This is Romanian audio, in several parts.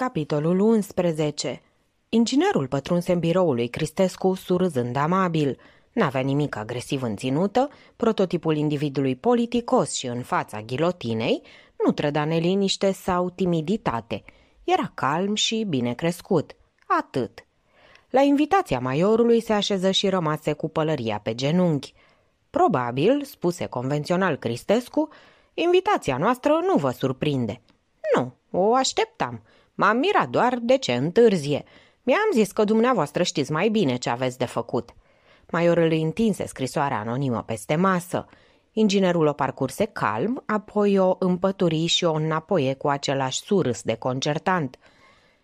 Capitolul 11 Inginerul pătrunse în biroul lui Cristescu, surâzând amabil. N-avea nimic agresiv în ținută, prototipul individului politicos și în fața ghilotinei, nu trăda neliniște sau timiditate. Era calm și bine crescut. Atât. La invitația maiorului se așeză și rămase cu pălăria pe genunchi. Probabil, spuse convențional Cristescu, invitația noastră nu vă surprinde. Nu, o așteptam. M-am mirat doar de ce întârzie. Mi-am zis că dumneavoastră știți mai bine ce aveți de făcut. Maiorul îi întinse scrisoarea anonimă peste masă. Inginerul o parcurse calm, apoi o împături și o înapoie cu același surâs de concertant.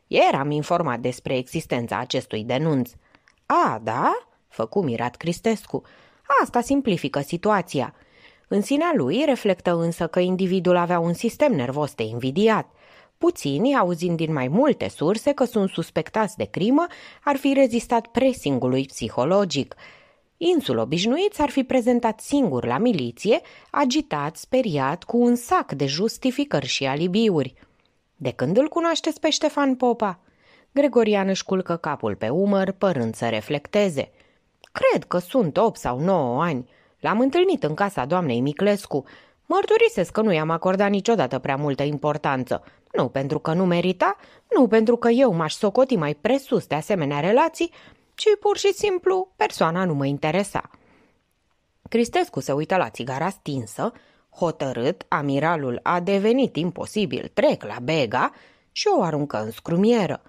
Eram informat despre existența acestui denunț. A, da?" făcu mirat Cristescu. Asta simplifică situația. În sinea lui reflectă însă că individul avea un sistem nervos de invidiat. Puțini, auzind din mai multe surse că sunt suspectați de crimă, ar fi rezistat presingului psihologic. Insul obișnuit ar fi prezentat singur la miliție, agitat, speriat, cu un sac de justificări și alibiuri. De când îl cunoașteți pe Ștefan Popa? Gregorian își culcă capul pe umăr, părând să reflecteze. Cred că sunt opt sau 9 ani. L-am întâlnit în casa doamnei Miclescu. Mărturisesc că nu i-am acordat niciodată prea multă importanță. Nu pentru că nu merita, nu pentru că eu m-aș socoti mai presus de asemenea relații, ci pur și simplu persoana nu mă interesa. Cristescu se uită la țigara stinsă, hotărât, amiralul a devenit imposibil, trec la bega și o aruncă în scrumieră.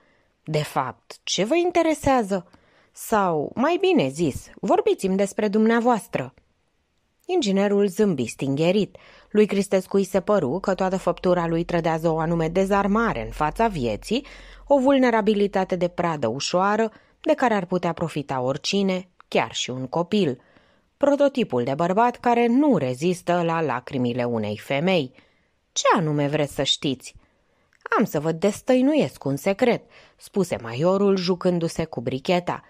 De fapt, ce vă interesează? Sau, mai bine zis, vorbiți-mi despre dumneavoastră. Inginerul zâmbi stingherit, lui Cristescu îi se păru că toată făptura lui trădează o anume dezarmare în fața vieții, o vulnerabilitate de pradă ușoară, de care ar putea profita oricine, chiar și un copil. Prototipul de bărbat care nu rezistă la lacrimile unei femei. Ce anume vreți să știți? Am să vă destăinuiesc un secret, spuse maiorul jucându-se cu bricheta.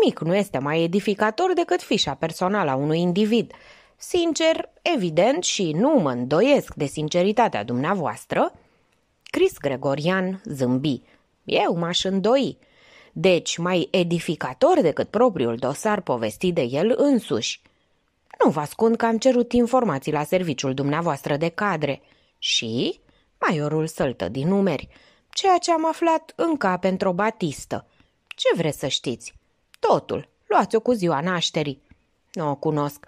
Nimic nu este mai edificator decât fișa personală a unui individ – Sincer, evident și nu mă îndoiesc de sinceritatea dumneavoastră, Cris Gregorian zâmbi. Eu m-aș îndoi. Deci mai edificator decât propriul dosar povestit de el însuși. Nu vă ascund că am cerut informații la serviciul dumneavoastră de cadre. Și? Maiorul săltă din numeri. Ceea ce am aflat încă pentru batistă. Ce vreți să știți? Totul. Luați-o cu ziua nașterii. Nu o cunosc.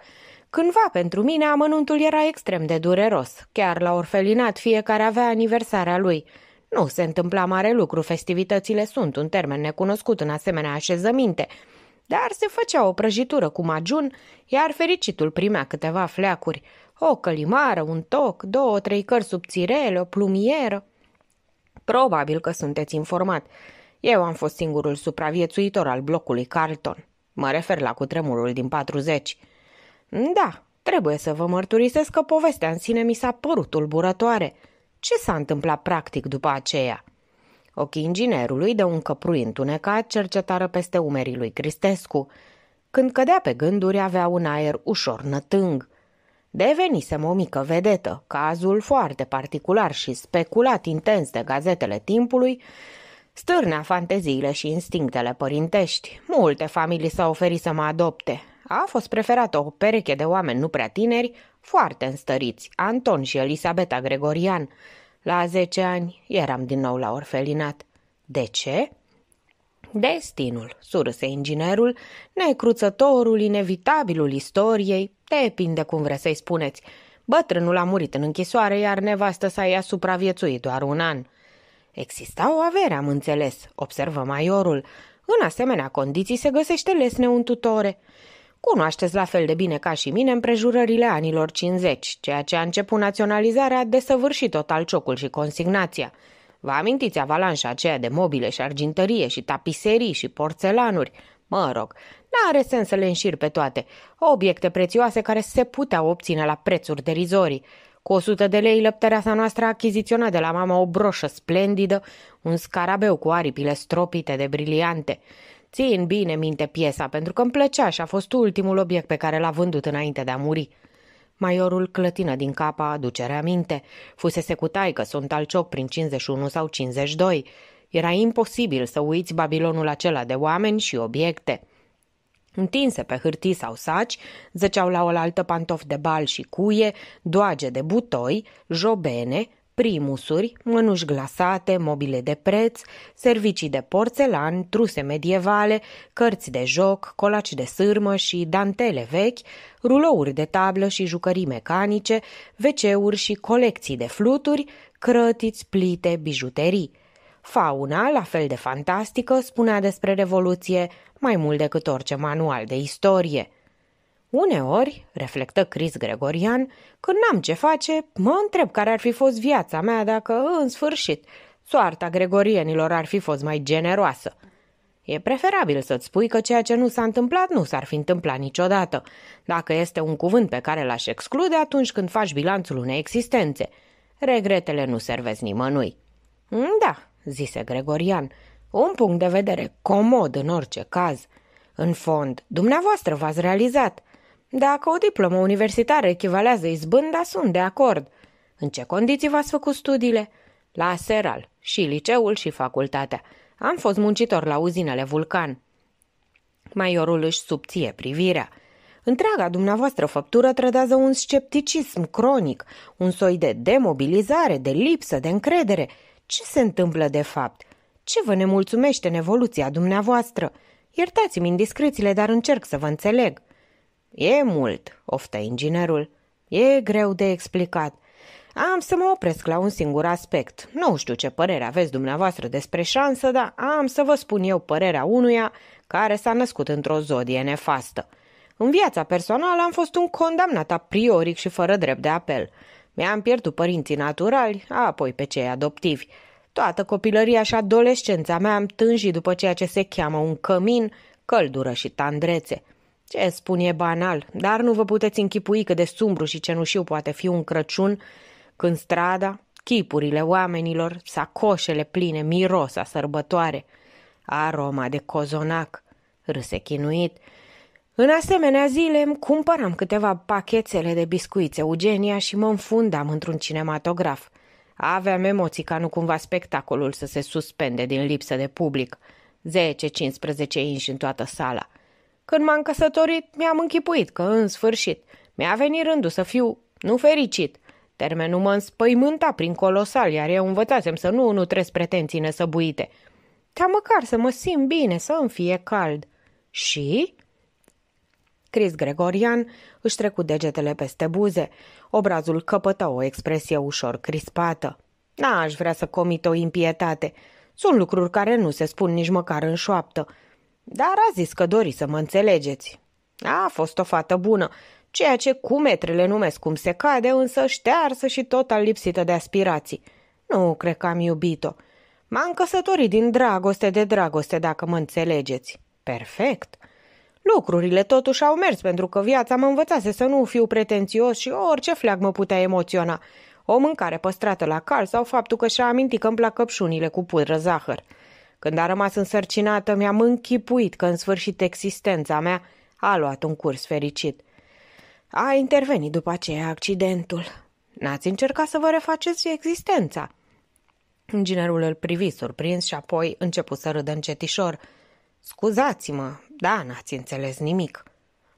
Cândva pentru mine amănuntul era extrem de dureros. Chiar la orfelinat fiecare avea aniversarea lui. Nu se întâmpla mare lucru, festivitățile sunt un termen necunoscut în asemenea așezăminte, dar se făcea o prăjitură cu majun, iar fericitul primea câteva fleacuri, o călimară, un toc, două, trei cărți subțirele, o plumieră. Probabil că sunteți informat. Eu am fost singurul supraviețuitor al blocului Carlton. Mă refer la cutremurul din 40. Da, trebuie să vă mărturisesc că povestea în sine mi s-a părut tulburătoare. Ce s-a întâmplat practic după aceea? Ochii inginerului de un căprui întunecat cercetară peste umerii lui Cristescu. Când cădea pe gânduri, avea un aer ușor nătâng. Devenisem o mică vedetă, cazul foarte particular și speculat intens de gazetele timpului, stârnea fanteziile și instinctele părintești. Multe familii s-au oferit să mă adopte a fost preferată o pereche de oameni nu prea tineri, foarte înstăriți, Anton și Elisabeta Gregorian. La zece ani eram din nou la orfelinat. De ce? Destinul, surse inginerul, necruțătorul, inevitabilul istoriei, depinde cum vreți să-i spuneți. Bătrânul a murit în închisoare, iar nevastă sa i-a supraviețuit doar un an. Exista o avere, am înțeles, observă maiorul. În asemenea condiții se găsește lesne un tutore. Cunoașteți la fel de bine ca și mine împrejurările anilor 50, ceea ce a început naționalizarea, desăvârșit total ciocul și consignația. Vă amintiți avalanșa aceea de mobile și argintărie și tapiserii și porțelanuri? Mă rog, n-are sens să le înșir pe toate. Obiecte prețioase care se puteau obține la prețuri derizorii. Cu 100 de lei, sa noastră a achiziționat de la mama o broșă splendidă, un scarabeu cu aripile stropite de briliante. Țin bine minte piesa, pentru că îmi plăcea și a fost ultimul obiect pe care l-a vândut înainte de a muri. Maiorul clătină din capa aducerea minte. Fusese cu taică, sunt al cioc prin 51 sau 52. Era imposibil să uiți Babilonul acela de oameni și obiecte. Întinse pe hârtii sau saci, zăceau la oaltă pantofi de bal și cuie, doage de butoi, jobene, primusuri, mânuși glasate, mobile de preț, servicii de porțelan, truse medievale, cărți de joc, colaci de sârmă și dantele vechi, rulouri de tablă și jucării mecanice, veceuri și colecții de fluturi, crătiți, plite, bijuterii. Fauna, la fel de fantastică, spunea despre Revoluție mai mult decât orice manual de istorie. Uneori, reflectă Cris Gregorian, când n-am ce face, mă întreb care ar fi fost viața mea dacă, în sfârșit, soarta gregorienilor ar fi fost mai generoasă. E preferabil să-ți spui că ceea ce nu s-a întâmplat nu s-ar fi întâmplat niciodată, dacă este un cuvânt pe care l-aș exclude atunci când faci bilanțul unei existențe. Regretele nu servesc nimănui. Mm, da, zise Gregorian, un punct de vedere comod în orice caz. În fond, dumneavoastră v-ați realizat – dacă o diplomă universitară echivalează izbânda, da, sunt de acord. În ce condiții v-ați făcut studiile? La Seral, și liceul și facultatea. Am fost muncitor la uzinele Vulcan. Maiorul își subție privirea. Întreaga dumneavoastră făptură trădează un scepticism cronic, un soi de demobilizare, de lipsă, de încredere. Ce se întâmplă de fapt? Ce vă nemulțumește în evoluția dumneavoastră? Iertați-mi indiscrețiile, dar încerc să vă înțeleg. E mult, oftă inginerul. E greu de explicat. Am să mă opresc la un singur aspect. Nu știu ce părere aveți dumneavoastră despre șansă, dar am să vă spun eu părerea unuia care s-a născut într-o zodie nefastă. În viața personală am fost un condamnat a prioric și fără drept de apel. Mi-am pierdut părinții naturali, apoi pe cei adoptivi. Toată copilăria și adolescența mea am tânjit după ceea ce se cheamă un cămin, căldură și tandrețe. Ce spun e banal, dar nu vă puteți închipui că de sumbru și cenușiu poate fi un Crăciun când strada, chipurile oamenilor, sacoșele pline, miros a sărbătoare, aroma de cozonac, râse chinuit. În asemenea zile îmi cumpăram câteva pachetele de biscuiți Eugenia și mă înfundam într-un cinematograf. Aveam emoții ca nu cumva spectacolul să se suspende din lipsă de public. 10-15 inși în toată sala – când m-am căsătorit, mi-am închipuit că, în sfârșit, mi-a venit rândul să fiu nu fericit. Termenul mă înspăimânta prin colosal, iar eu învățasem să nu nutresc pretenții nesăbuite. Ca măcar să mă simt bine, să îmi fie cald. Și? Cris Gregorian își trecu degetele peste buze. Obrazul căpătă o expresie ușor crispată. N-aș vrea să comit o impietate. Sunt lucruri care nu se spun nici măcar în șoaptă. Dar a zis că dori să mă înțelegeți. A fost o fată bună, ceea ce cu metrele numesc cum se cade, însă ștearsă și total lipsită de aspirații. Nu cred că am iubit-o. M-am căsătorit din dragoste de dragoste, dacă mă înțelegeți. Perfect. Lucrurile totuși au mers pentru că viața mă învățase să nu fiu pretențios și orice fleag mă putea emoționa. O mâncare păstrată la cal sau faptul că și-a amintit că îmi plac căpșunile cu pudră zahăr. Când a rămas însărcinată, mi-am închipuit că în sfârșit existența mea a luat un curs fericit. A intervenit după aceea accidentul. N-ați încercat să vă refaceți existența. Inginerul îl privi surprins și apoi început să râdă încetișor. Scuzați-mă, da, n-ați înțeles nimic.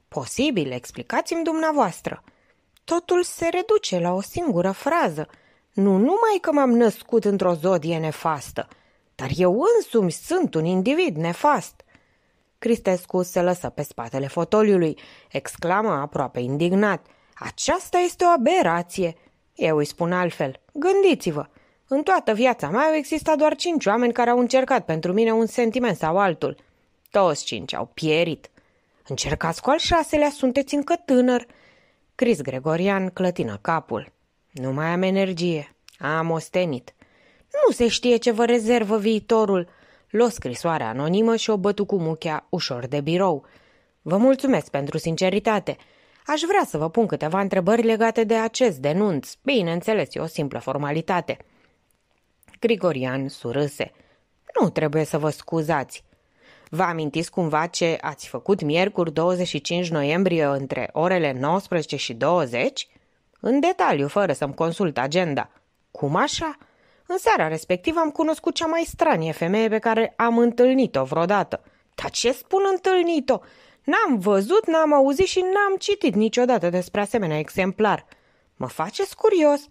Posibil, explicați-mi dumneavoastră. Totul se reduce la o singură frază. Nu numai că m-am născut într-o zodie nefastă – dar eu însumi sunt un individ nefast. Cristescu se lăsă pe spatele fotoliului, exclamă aproape indignat. Aceasta este o aberație. Eu îi spun altfel. Gândiți-vă. În toată viața mea au existat doar cinci oameni care au încercat pentru mine un sentiment sau altul. Toți cinci au pierit. Încercați cu al șaselea, sunteți încă tânăr. Cris Gregorian clătină capul. Nu mai am energie. Am ostenit. Nu se știe ce vă rezervă viitorul. Lua scrisoarea anonimă și o bătu cu muchea ușor de birou. Vă mulțumesc pentru sinceritate. Aș vrea să vă pun câteva întrebări legate de acest denunț. Bineînțeles, e o simplă formalitate. Grigorian surâse. Nu trebuie să vă scuzați. Vă amintiți cumva ce ați făcut miercuri 25 noiembrie între orele 19 și 20? În detaliu, fără să-mi consult agenda. Cum așa? În seara respectivă am cunoscut cea mai stranie femeie pe care am întâlnit-o vreodată. Dar ce spun întâlnit-o? N-am văzut, n-am auzit și n-am citit niciodată despre asemenea exemplar. Mă faceți curios.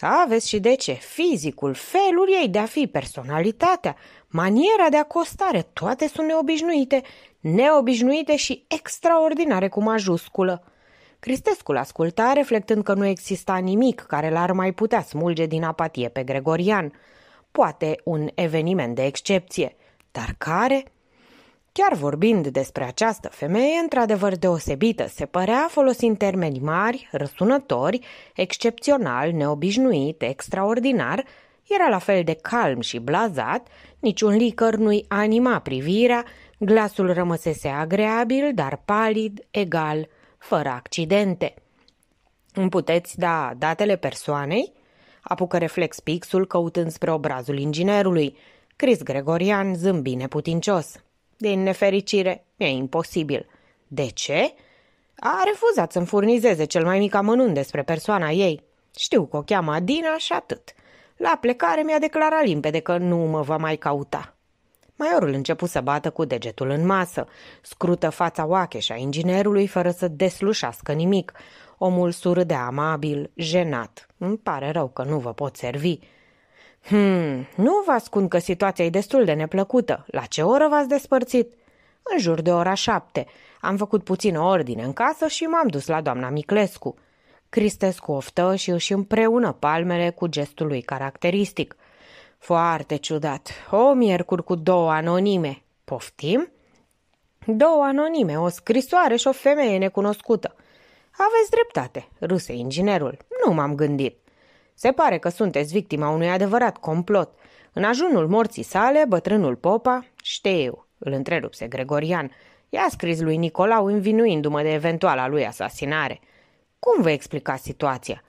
Aveți și de ce. Fizicul, felul ei de a fi, personalitatea, maniera de acostare, toate sunt neobișnuite, neobișnuite și extraordinare cu majusculă. Cristescu l-asculta, reflectând că nu exista nimic care l-ar mai putea smulge din apatie pe Gregorian. Poate un eveniment de excepție, dar care? Chiar vorbind despre această femeie, într-adevăr deosebită, se părea folosind termeni mari, răsunători, excepțional, neobișnuit, extraordinar, era la fel de calm și blazat, niciun licăr nu-i anima privirea, glasul rămăsese agreabil, dar palid, egal – fără accidente. Îmi puteți da datele persoanei? Apucă reflex pixul căutând spre obrazul inginerului. Cris Gregorian zâmbi neputincios. Din nefericire, e imposibil. De ce? A refuzat să-mi furnizeze cel mai mic amănunt despre persoana ei. Știu că o cheamă Adina și atât. La plecare mi-a declarat limpede că nu mă va mai cauta. Maiorul începu să bată cu degetul în masă. Scrută fața oacheșa a inginerului fără să deslușească nimic. Omul surâdea amabil, jenat. Îmi pare rău că nu vă pot servi. Hmm, nu vă ascund că situația e destul de neplăcută. La ce oră v-ați despărțit? În jur de ora șapte. Am făcut puțină ordine în casă și m-am dus la doamna Miclescu. Cristescu oftă și își împreună palmele cu gestul lui caracteristic. Foarte ciudat. O miercuri cu două anonime. Poftim? Două anonime, o scrisoare și o femeie necunoscută. Aveți dreptate, ruse inginerul. Nu m-am gândit. Se pare că sunteți victima unui adevărat complot. În ajunul morții sale, bătrânul Popa, știu, îl întrerupse Gregorian, i-a scris lui Nicolau învinuindu-mă de eventuala lui asasinare. Cum vă explica situația?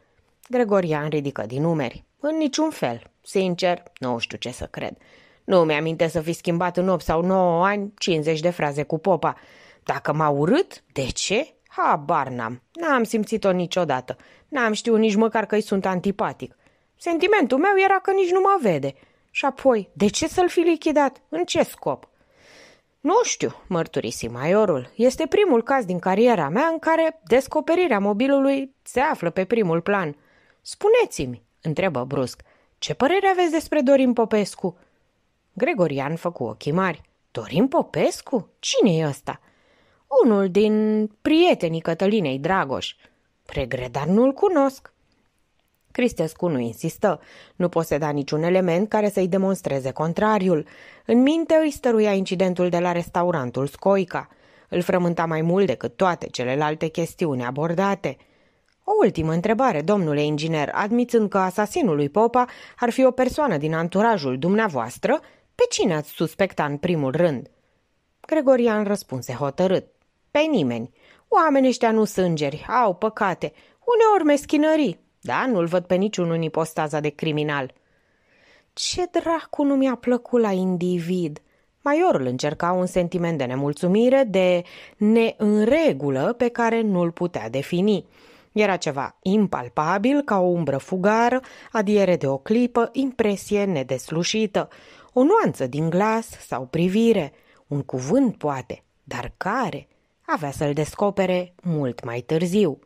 Gregorian ridică din numeri. În niciun fel. Sincer, nu știu ce să cred. Nu mi-aminte să fi schimbat în 8 sau 9 ani 50 de fraze cu popa. Dacă m-a urât, de ce? Habar n-am. N-am simțit-o niciodată. N-am știut nici măcar că i sunt antipatic. Sentimentul meu era că nici nu mă vede. Și apoi, de ce să-l fi lichidat? În ce scop? Nu știu, mărturisi maiorul. Este primul caz din cariera mea în care descoperirea mobilului se află pe primul plan. Spuneți-mi, întrebă brusc, ce părere aveți despre Dorin Popescu?" Gregorian făcu ochii mari. Dorin Popescu? Cine e ăsta?" Unul din prietenii Cătălinei Dragoș. Pregredar nu-l cunosc." Cristescu nu insistă, nu poseda niciun element care să-i demonstreze contrariul. În minte îi stăruia incidentul de la restaurantul Scoica. Îl frământa mai mult decât toate celelalte chestiuni abordate – o ultimă întrebare, domnule inginer, admițând că asasinul lui Popa ar fi o persoană din anturajul dumneavoastră, pe cine ați suspecta în primul rând? Gregorian răspunse hotărât. Pe nimeni. Oamenii ăștia nu sângeri, au păcate, uneori meschinării, da, nu-l văd pe niciun unipostaza de criminal. Ce dracu nu mi-a plăcut la individ! Maiorul încerca un sentiment de nemulțumire, de neînregulă pe care nu-l putea defini. Era ceva impalpabil ca o umbră fugară, adiere de o clipă, impresie nedeslușită, o nuanță din glas sau privire, un cuvânt poate, dar care? Avea să-l descopere mult mai târziu.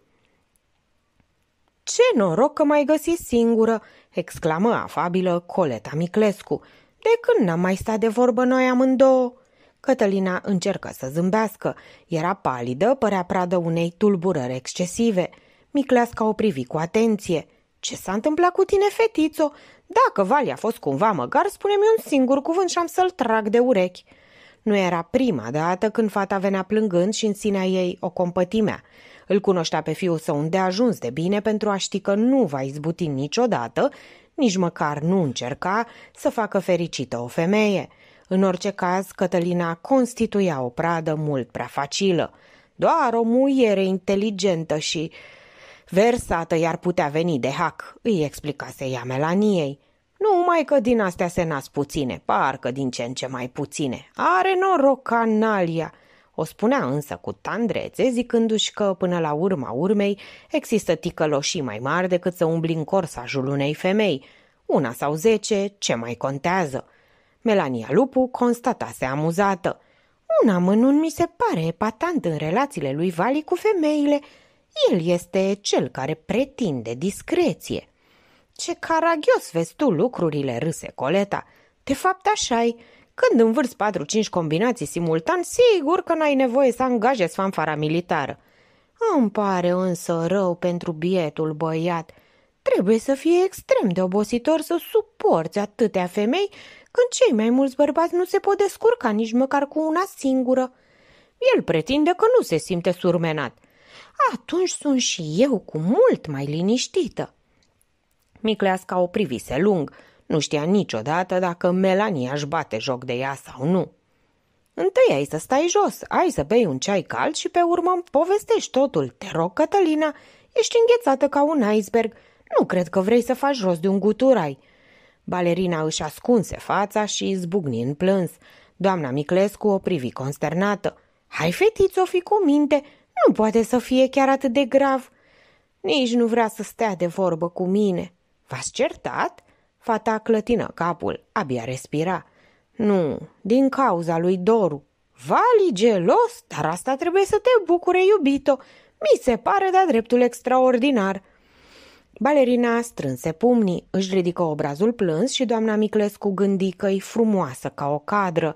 Ce noroc că mai găsi singură!" exclamă afabilă Coleta Miclescu. De când n-am mai stat de vorbă noi amândouă?" Cătălina încercă să zâmbească. Era palidă, părea pradă unei tulburări excesive – Micleasca o privi cu atenție. Ce s-a întâmplat cu tine, fetițo? Dacă Vali a fost cumva măgar, spune-mi un singur cuvânt și am să-l trag de urechi. Nu era prima dată când fata venea plângând și în sinea ei o compătimea. Îl cunoștea pe fiul său unde a ajuns de bine pentru a ști că nu va izbuti niciodată, nici măcar nu încerca să facă fericită o femeie. În orice caz, Cătălina constituia o pradă mult prea facilă. Doar o muiere inteligentă și Versată i-ar putea veni de hac, îi explicase ea Melaniei. Numai că din astea se nasc puține, parcă din ce în ce mai puține. Are noroc canalia!" O spunea însă cu tandrețe, zicându-și că, până la urma urmei, există ticăloșii mai mari decât să umbli în corsajul unei femei. Una sau zece, ce mai contează? Melania Lupu constatase amuzată. Un amănunt mi se pare epatant în relațiile lui Vali cu femeile – el este cel care pretinde discreție. Ce caragios vezi tu lucrurile, râse Coleta. De fapt așa -i. Când învârți patru-cinci combinații simultan, sigur că n-ai nevoie să angajezi fanfara militară. Îmi pare însă rău pentru bietul băiat. Trebuie să fie extrem de obositor să suporți atâtea femei când cei mai mulți bărbați nu se pot descurca nici măcar cu una singură. El pretinde că nu se simte surmenat atunci sunt și eu cu mult mai liniștită. Micleasca o privise lung, nu știa niciodată dacă Melania își bate joc de ea sau nu. Întâi ai să stai jos, ai să bei un ceai cald și pe urmă îmi povestești totul. Te rog, Cătălina, ești înghețată ca un iceberg. Nu cred că vrei să faci rost de un guturai. Balerina își ascunse fața și zbucni în plâns. Doamna Miclescu o privi consternată. Hai, fetiță, o fi cu minte, nu poate să fie chiar atât de grav. Nici nu vrea să stea de vorbă cu mine. V-ați certat? Fata clătină capul, abia respira. Nu, din cauza lui Doru. Vali gelos, dar asta trebuie să te bucure, iubito. Mi se pare de-a dreptul extraordinar. Balerina strânse pumnii, își ridică obrazul plâns și doamna Miclescu gândi că e frumoasă ca o cadră.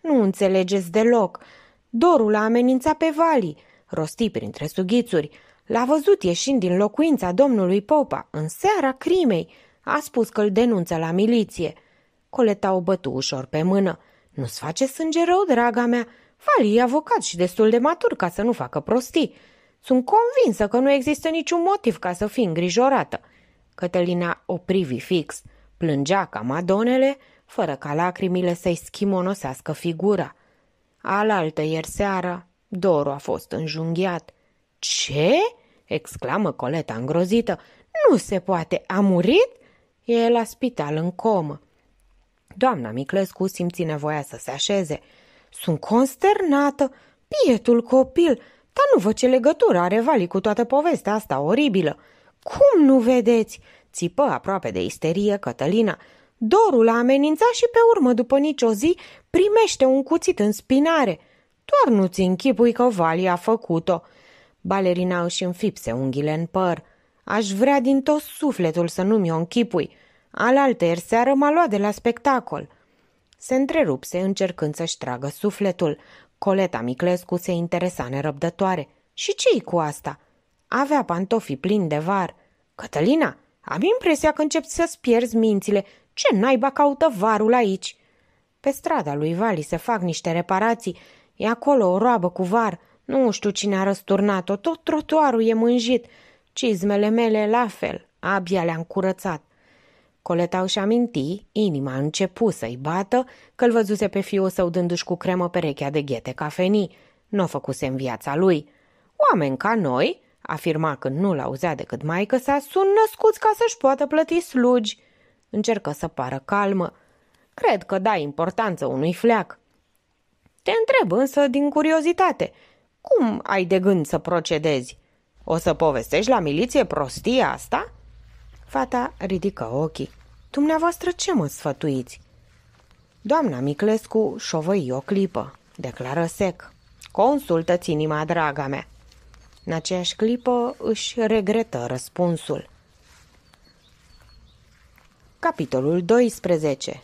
Nu înțelegeți deloc. Dorul a amenințat pe Vali rosti printre sughițuri. L-a văzut ieșind din locuința domnului Popa în seara crimei. A spus că îl denunță la miliție. Coleta o bătu ușor pe mână. Nu-ți face sânge rău, draga mea. Fali e avocat și destul de matur ca să nu facă prostii. Sunt convinsă că nu există niciun motiv ca să fii îngrijorată. Cătălina o privi fix. Plângea ca madonele, fără ca lacrimile să-i schimonosească figura. Alaltă ieri seară Doru a fost înjunghiat. Ce? exclamă Coleta îngrozită. Nu se poate, a murit? E la spital în comă. Doamna Miclescu simți nevoia să se așeze. Sunt consternată, pietul copil, dar nu vă ce legătură are Vali cu toată povestea asta oribilă. Cum nu vedeți? Țipă aproape de isterie Cătălina. Dorul a amenințat și pe urmă, după o zi, primește un cuțit în spinare. Doar nu-ți închipui că Vali a făcut-o. Balerina își înfipse unghiile în păr. Aș vrea din tot sufletul să nu mi-o închipui. Al seară m-a luat de la spectacol. Se întrerupse încercând să-și tragă sufletul. Coleta Miclescu se interesa nerăbdătoare. Și ce-i cu asta? Avea pantofi plini de var. Cătălina, am impresia că începi să-ți pierzi mințile. Ce naiba caută varul aici? Pe strada lui Vali se fac niște reparații E acolo o roabă cu var. Nu știu cine a răsturnat-o, tot trotuarul e mânjit. Cizmele mele la fel, abia le-am curățat. Coletau și aminti, inima a început să-i bată, că-l văzuse pe fiul său dându-și cu cremă perechea de ghete cafenii. Nu o făcuse în viața lui. Oameni ca noi, afirma când nu l-auzea decât s-a sunt născuți ca să-și poată plăti slugi. Încercă să pară calmă. Cred că dai importanță unui fleac. Te întreb însă din curiozitate, cum ai de gând să procedezi? O să povestești la miliție prostia asta?" Fata ridică ochii. Dumneavoastră ce mă sfătuiți?" Doamna Miclescu șovăi o clipă, declară sec. Consultă-ți inima, draga mea. În aceeași clipă își regretă răspunsul. Capitolul 12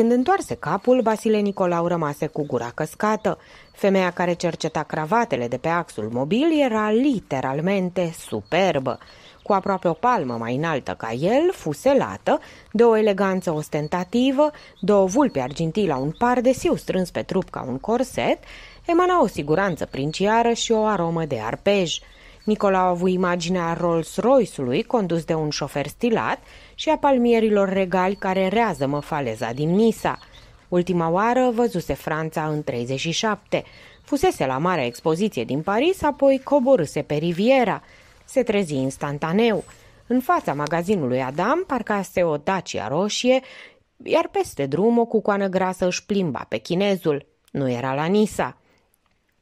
când întoarse capul, Vasile Nicolau rămase cu gura căscată. Femeia care cerceta cravatele de pe axul mobil era literalmente superbă. Cu aproape o palmă mai înaltă ca el, fuselată, de o eleganță ostentativă, o vulpe argintii la un par de siu strâns pe trup ca un corset, emana o siguranță princiară și o aromă de arpej. Nicolau a avut imaginea Rolls-Royce-ului condus de un șofer stilat și a palmierilor regali care rează faleza din Nisa. Ultima oară văzuse Franța în 37. Fusese la marea expoziție din Paris, apoi coborâse pe Riviera. Se trezi instantaneu. În fața magazinului Adam parcase o Dacia roșie, iar peste drum o cucoană grasă își plimba pe chinezul. Nu era la Nisa.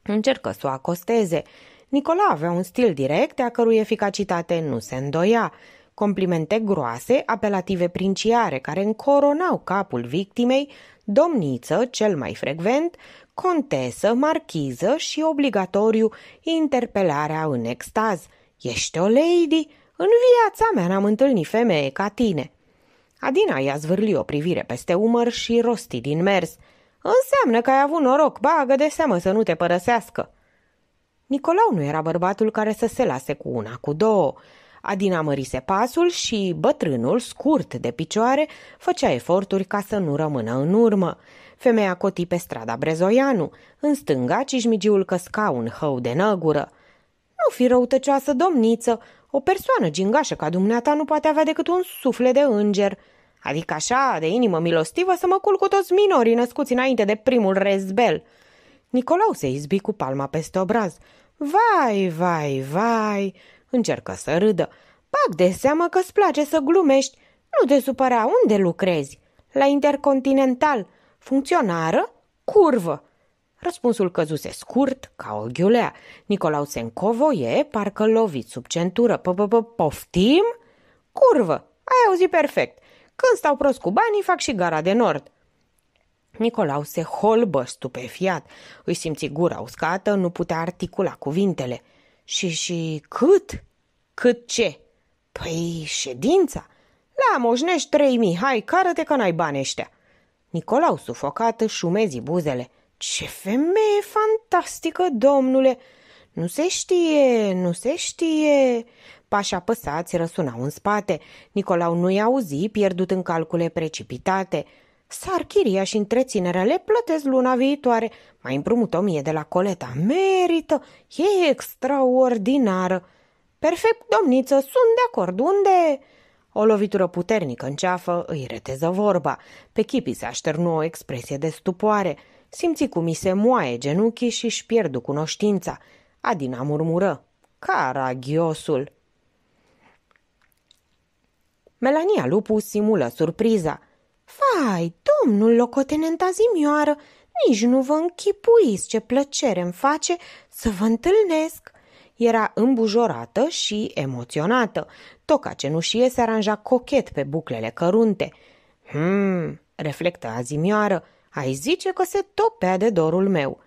Încercă să o acosteze. Nicola avea un stil direct, a cărui eficacitate nu se îndoia complimente groase, apelative princiare, care încoronau capul victimei, domniță, cel mai frecvent, contesă, marchiză și obligatoriu interpelarea în extaz. Ești o lady? În viața mea n-am întâlnit femeie ca tine. Adina i-a zvârli o privire peste umăr și rosti din mers. Înseamnă că ai avut noroc, bagă de seamă să nu te părăsească. Nicolau nu era bărbatul care să se lase cu una, cu două. Adina mărise pasul și bătrânul, scurt de picioare, făcea eforturi ca să nu rămână în urmă. Femeia coti pe strada Brezoianu, în stânga cișmigiul căsca un hău de năgură. Nu fi răutăcioasă, domniță, o persoană gingașă ca dumneata nu poate avea decât un suflet de înger. Adică așa, de inimă milostivă, să mă culc cu toți minorii născuți înainte de primul rezbel. Nicolau se izbi cu palma peste obraz. Vai, vai, vai, încercă să râdă. Pac de seamă că îți place să glumești. Nu te supăra, unde lucrezi? La Intercontinental. Funcționară? Curvă. Răspunsul căzuse scurt, ca o ghiulea. Nicolau se încovoie, parcă lovit sub centură. Poftim? Curvă. Ai auzit perfect. Când stau prost cu banii, fac și gara de nord. Nicolau se holbă stupefiat. Îi simți gura uscată, nu putea articula cuvintele. Și, și cât? Cât ce? Păi, ședința. La moșnești trei mii, hai, cară-te că n-ai bani ăștia. Nicolau, sufocat, își umezi buzele. Ce femeie fantastică, domnule! Nu se știe, nu se știe. Pași apăsați răsunau în spate. Nicolau nu-i auzi, pierdut în calcule precipitate. Sar chiria și întreținerea le plătesc luna viitoare. Mai împrumut o mie de la coleta. Merită! E extraordinară! Perfect, domniță, sunt de acord. Unde... O lovitură puternică în ceafă îi reteză vorba. Pe chipii se așternu o expresie de stupoare. Simți cum mi se moaie genunchii și își pierdu cunoștința. Adina murmură. Caragiosul! Melania Lupu simulă surpriza. Fai, Domnul locotenent Azimioară, nici nu vă închipuiți ce plăcere îmi face să vă întâlnesc!" Era îmbujorată și emoționată. Toca cenușie se aranja cochet pe buclele cărunte. Hmm, reflectă azimioară, ai zice că se topea de dorul meu.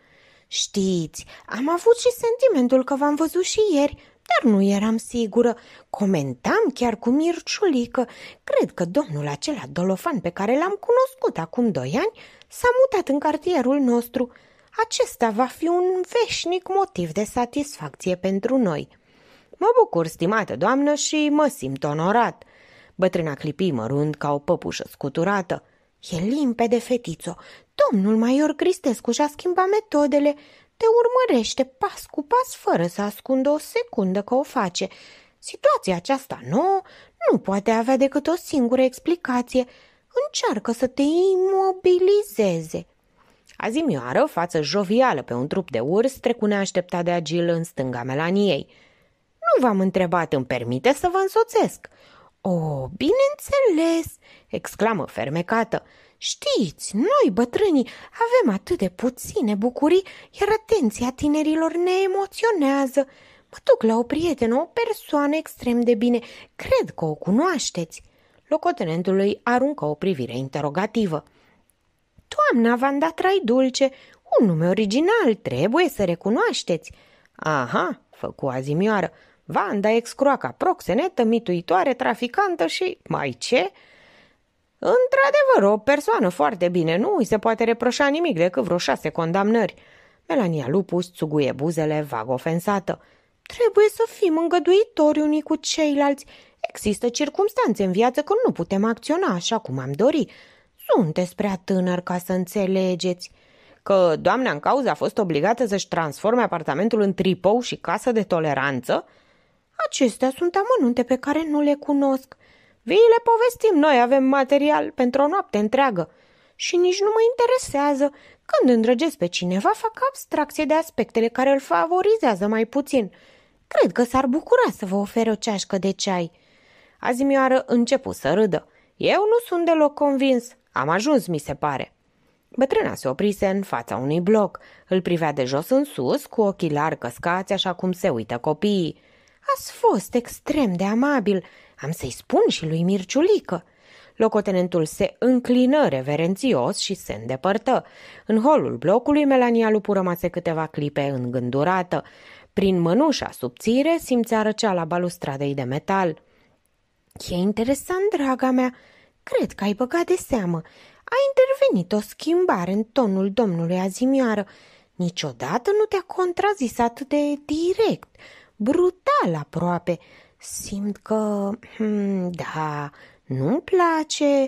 Știți, am avut și sentimentul că v-am văzut și ieri, dar nu eram sigură. Comentam chiar cu Mirciulică. Cred că domnul acela dolofan pe care l-am cunoscut acum doi ani s-a mutat în cartierul nostru. Acesta va fi un veșnic motiv de satisfacție pentru noi. Mă bucur, stimată doamnă, și mă simt onorat. Bătrâna clipi mărunt ca o păpușă scuturată. E limpede, fetițo. Domnul Maior Cristescu și-a schimbat metodele. Te urmărește pas cu pas fără să ascundă o secundă că o face. Situația aceasta nouă nu poate avea decât o singură explicație. Încearcă să te imobilizeze. Azimioară, față jovială pe un trup de urs, trecu neașteptat de agil în stânga Melaniei. Nu v-am întrebat, îmi permite să vă însoțesc?" O, oh, bineînțeles!" exclamă fermecată. Știți, noi, bătrânii, avem atât de puține bucurii, iar atenția tinerilor ne emoționează. Mă duc la o prietenă, o persoană extrem de bine. Cred că o cunoașteți. Locotenentului aruncă o privire interrogativă. Doamna v-am dat trai dulce, un nume original, trebuie să recunoașteți. Aha, făcu azimioară, Vanda excroaca, proxenetă, mituitoare, traficantă și mai ce? Într-adevăr, o persoană foarte bine, nu îi se poate reproșa nimic decât vreo șase condamnări. Melania Lupus țuguie buzele, vag ofensată. Trebuie să fim îngăduitori unii cu ceilalți. Există circumstanțe în viață când nu putem acționa așa cum am dori. Sunteți prea tânăr ca să înțelegeți. Că doamna în cauză a fost obligată să-și transforme apartamentul în tripou și casă de toleranță? Acestea sunt amănunte pe care nu le cunosc. Vii le povestim, noi avem material pentru o noapte întreagă. Și nici nu mă interesează. Când îndrăgesc pe cineva, fac abstracție de aspectele care îl favorizează mai puțin. Cred că s-ar bucura să vă ofer o ceașcă de ceai. Azi mioară început să râdă. Eu nu sunt deloc convins. Am ajuns, mi se pare. Bătrâna se oprise în fața unui bloc. Îl privea de jos în sus, cu ochii larg căscați, așa cum se uită copiii. Ați fost extrem de amabil. Am să-i spun și lui Mirciulică. Locotenentul se înclină reverențios și se îndepărtă. În holul blocului, Melania Lupu rămase câteva clipe îngândurată. Prin mânușa subțire simțea răceala balustradei de metal. E interesant, draga mea. Cred că ai băgat de seamă. A intervenit o schimbare în tonul domnului Azimioară. Niciodată nu te-a contrazis atât de direct, brutal aproape. Simt că, hmm, da, nu-mi place,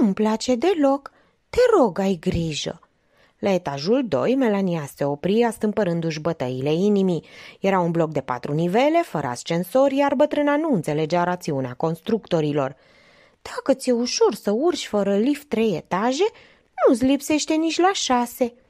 nu-mi place deloc. Te rog, ai grijă. La etajul 2, Melania se opri, astâmpărându-și bătăile inimii. Era un bloc de patru nivele, fără ascensor, iar bătrâna nu înțelegea rațiunea constructorilor. Dacă ți-e ușor să urci fără lift trei etaje, nu-ți lipsește nici la șase –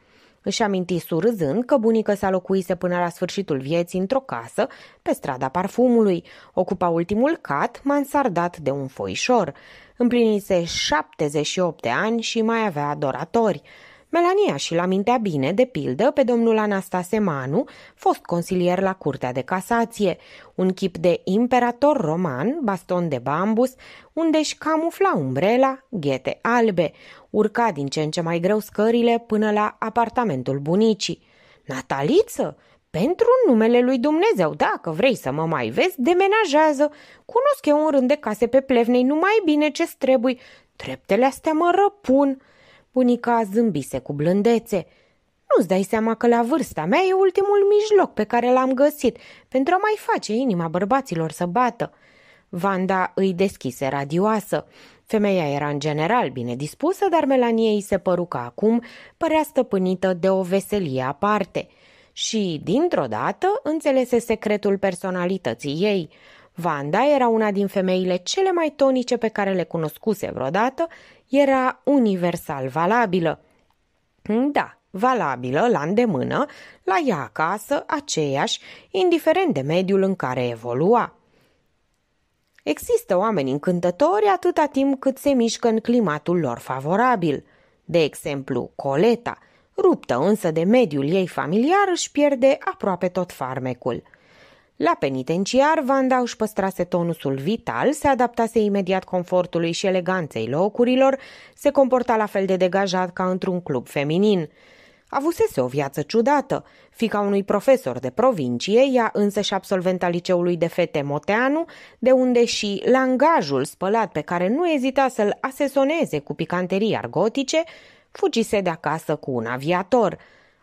își aminti surâzând că bunica s-a locuise până la sfârșitul vieții într-o casă pe strada parfumului. Ocupa ultimul cat, mansardat de un foișor. Împlinise 78 de ani și mai avea adoratori. Melania și-l amintea bine, de pildă, pe domnul Anastase Manu, fost consilier la Curtea de Casație, un chip de imperator roman, baston de bambus, unde își camufla umbrela, ghete albe, urca din ce în ce mai greu scările până la apartamentul bunicii. Nataliță, pentru numele lui Dumnezeu, dacă vrei să mă mai vezi, demenajează. Cunosc eu un rând de case pe plevnei, numai bine ce trebuie. Treptele astea mă răpun. Bunica zâmbise cu blândețe. Nu-ți dai seama că la vârsta mea e ultimul mijloc pe care l-am găsit pentru a mai face inima bărbaților să bată. Vanda îi deschise radioasă. Femeia era în general bine dispusă, dar Melanie îi se păru că acum părea stăpânită de o veselie aparte și, dintr-o dată, înțelese secretul personalității ei. Vanda era una din femeile cele mai tonice pe care le cunoscuse vreodată, era universal valabilă. Da, valabilă, la îndemână, la ea acasă, aceeași, indiferent de mediul în care evolua. Există oameni încântători atâta timp cât se mișcă în climatul lor favorabil. De exemplu, Coleta, ruptă însă de mediul ei familiar, își pierde aproape tot farmecul. La penitenciar, Vanda își păstrase tonusul vital, se adaptase imediat confortului și eleganței locurilor, se comporta la fel de degajat ca într-un club feminin. Avusese o viață ciudată. Fica unui profesor de provincie, ea însă și absolventa liceului de fete Moteanu, de unde și langajul spălat pe care nu ezita să-l asesoneze cu picanterii argotice, fugise de acasă cu un aviator.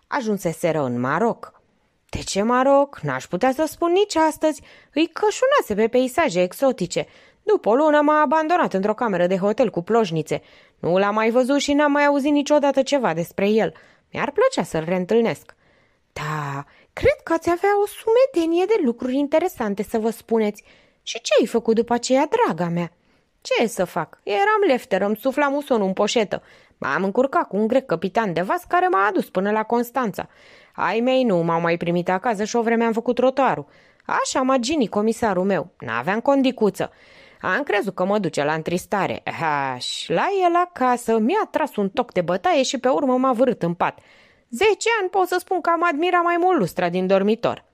Ajunseseră în Maroc. De ce Maroc? N-aș putea să spun nici astăzi. Îi cășunase pe peisaje exotice. După o lună m-a abandonat într-o cameră de hotel cu ploșnițe. Nu l-am mai văzut și n-am mai auzit niciodată ceva despre el. Mi-ar plăcea să-l reîntâlnesc. Da, cred că ați avea o sumedenie de lucruri interesante să vă spuneți. Și ce ai făcut după aceea, draga mea? Ce să fac? Eram lefter, îmi sufla musonul în poșetă. M-am încurcat cu un grec capitan de vas care m-a adus până la Constanța. Ai mei nu m-au mai primit acasă și o vreme am făcut rotoarul. Așa, magini, comisarul meu. N-aveam condicuță. Am crezut că mă duce la întristare. Aș, la el acasă mi-a tras un toc de bătaie și pe urmă m-a vârât în pat. Zece ani pot să spun că am admirat mai mult lustra din dormitor.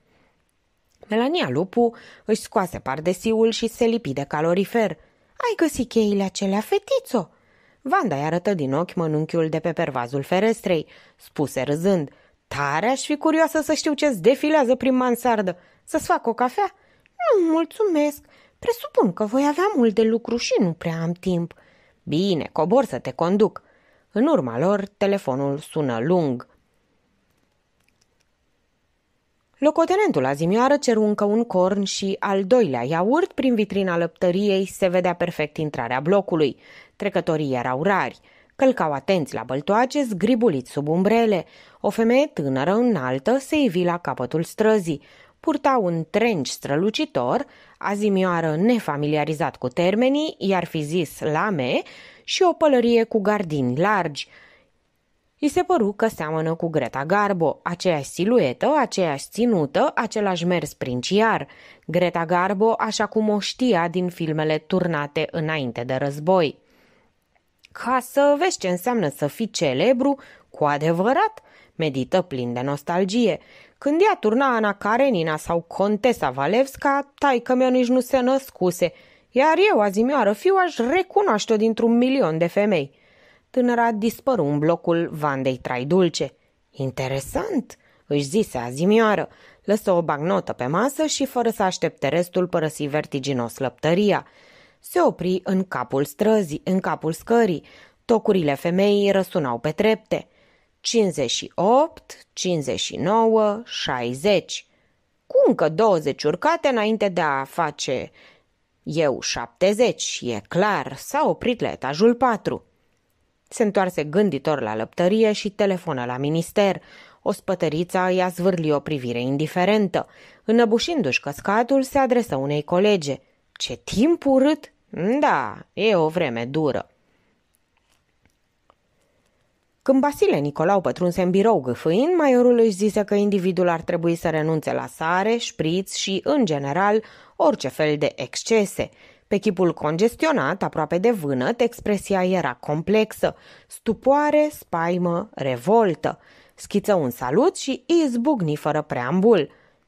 Melania Lupu își scoase pardesiul și se lipi de calorifer. Ai găsit cheile acelea, fetițo?" Vanda i arătă din ochi mănunchiul de pe pervazul ferestrei. Spuse râzând, tare aș fi curioasă să știu ce-ți defilează prin mansardă. Să-ți fac o cafea?" Nu, mulțumesc. Presupun că voi avea mult de lucru și nu prea am timp. Bine, cobor să te conduc. În urma lor, telefonul sună lung. Locotenentul azimioară ceru încă un corn și al doilea iaurt prin vitrina lăptăriei se vedea perfect intrarea blocului. Trecătorii erau rari. Călcau atenți la băltoace, zgribuliți sub umbrele. O femeie tânără înaltă se ivi la capătul străzii purta un trenci strălucitor, azimioară nefamiliarizat cu termenii, i-ar fi zis lame, și o pălărie cu gardini largi. I se păru că seamănă cu Greta Garbo, aceeași siluetă, aceeași ținută, același mers princiar. Greta Garbo așa cum o știa din filmele turnate înainte de război. Ca să vezi ce înseamnă să fii celebru, cu adevărat, medită plin de nostalgie. Când ea turna Ana Karenina sau Contesa Valevska, taică mea nici nu se născuse, iar eu, azimioară fiu, aș recunoaște-o dintr-un milion de femei. Tânăra dispăru în blocul Vandei Trai Dulce. Interesant, își zise azimioară, lăsă o bagnotă pe masă și, fără să aștepte restul, părăsi vertiginos lăptăria. Se opri în capul străzii, în capul scării. Tocurile femeii răsunau pe trepte – 58, 59, 60. Cu încă 20 urcate înainte de a face eu 70, e clar, s-a oprit la etajul 4. Se întoarse gânditor la lăptărie și telefonă la minister. Ospătărița i-a zvârli o privire indiferentă. Înăbușindu-și căscatul, se adresă unei colege. Ce timp urât! Da, e o vreme dură. Când Basile Nicolau pătrunse în birou gâfâind, maiorul își zise că individul ar trebui să renunțe la sare, șpriț și, în general, orice fel de excese. Pe chipul congestionat, aproape de vânăt, expresia era complexă. Stupoare, spaimă, revoltă. Schiță un salut și izbucni fără preambul.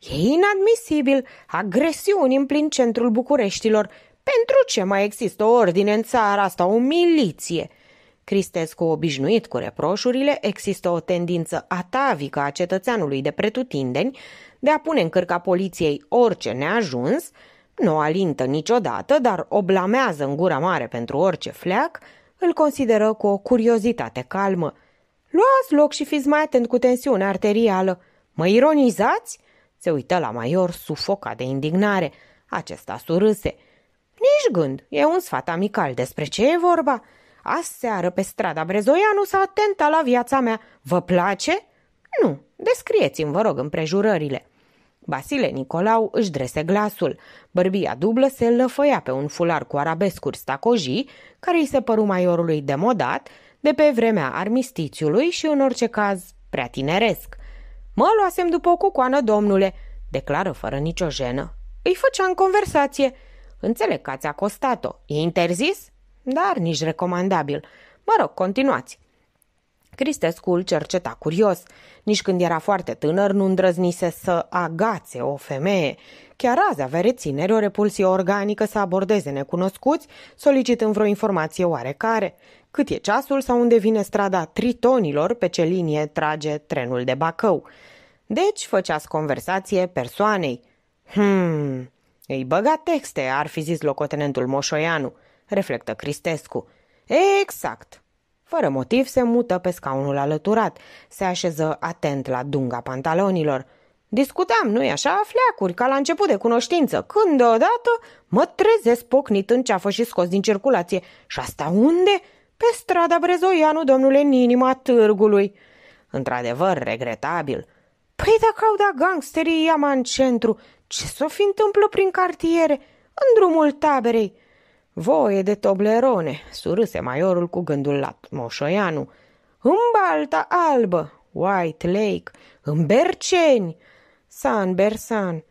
E inadmisibil! Agresiuni în plin centrul Bucureștilor! Pentru ce mai există o ordine în țara asta, o miliție? Cristescu obișnuit cu reproșurile, există o tendință atavică a cetățeanului de pretutindeni de a pune în cârca poliției orice neajuns, nu o alintă niciodată, dar o blamează în gura mare pentru orice fleac, îl consideră cu o curiozitate calmă. Luați loc și fiți mai atent cu tensiune arterială. Mă ironizați? Se uită la Maior sufocat de indignare. Acesta surâse. Nici gând, e un sfat amical. Despre ce e vorba? Aseară pe strada Brezoianu s-a atentat la viața mea. Vă place? Nu, descrieți-mi, vă rog, împrejurările. Basile Nicolau își drese glasul. Bărbia dublă se lăfăia pe un fular cu arabescuri stacojii, care îi se păru maiorului demodat, de pe vremea armistițiului și, în orice caz, prea tineresc. Mă luasem după o cucoană, domnule, declară fără nicio jenă. Îi făceam conversație. Înțeleg că ați acostat-o. E interzis? dar nici recomandabil. Mă rog, continuați. îl cerceta curios. Nici când era foarte tânăr nu îndrăznise să agațe o femeie. Chiar azi avea rețineri o repulsie organică să abordeze necunoscuți, solicitând vreo informație oarecare. Cât e ceasul sau unde vine strada tritonilor pe ce linie trage trenul de Bacău. Deci făceați conversație persoanei. Hmm, îi băga texte, ar fi zis locotenentul Moșoianu reflectă Cristescu. Exact! Fără motiv se mută pe scaunul alăturat, se așeză atent la dunga pantalonilor. Discutam, nu-i așa, fleacuri, ca la început de cunoștință, când deodată mă trezesc pocnit în ceafă și scos din circulație. Și asta unde? Pe strada Brezoianu, domnule, în inima târgului. Într-adevăr, regretabil. Păi dacă au dat gangsterii Iama în centru, ce s-o fi întâmplă prin cartiere, în drumul taberei? Voie de toblerone, surâse maiorul cu gândul la Moșoianu. În Balta Albă, White Lake, în Berceni, San Bersan.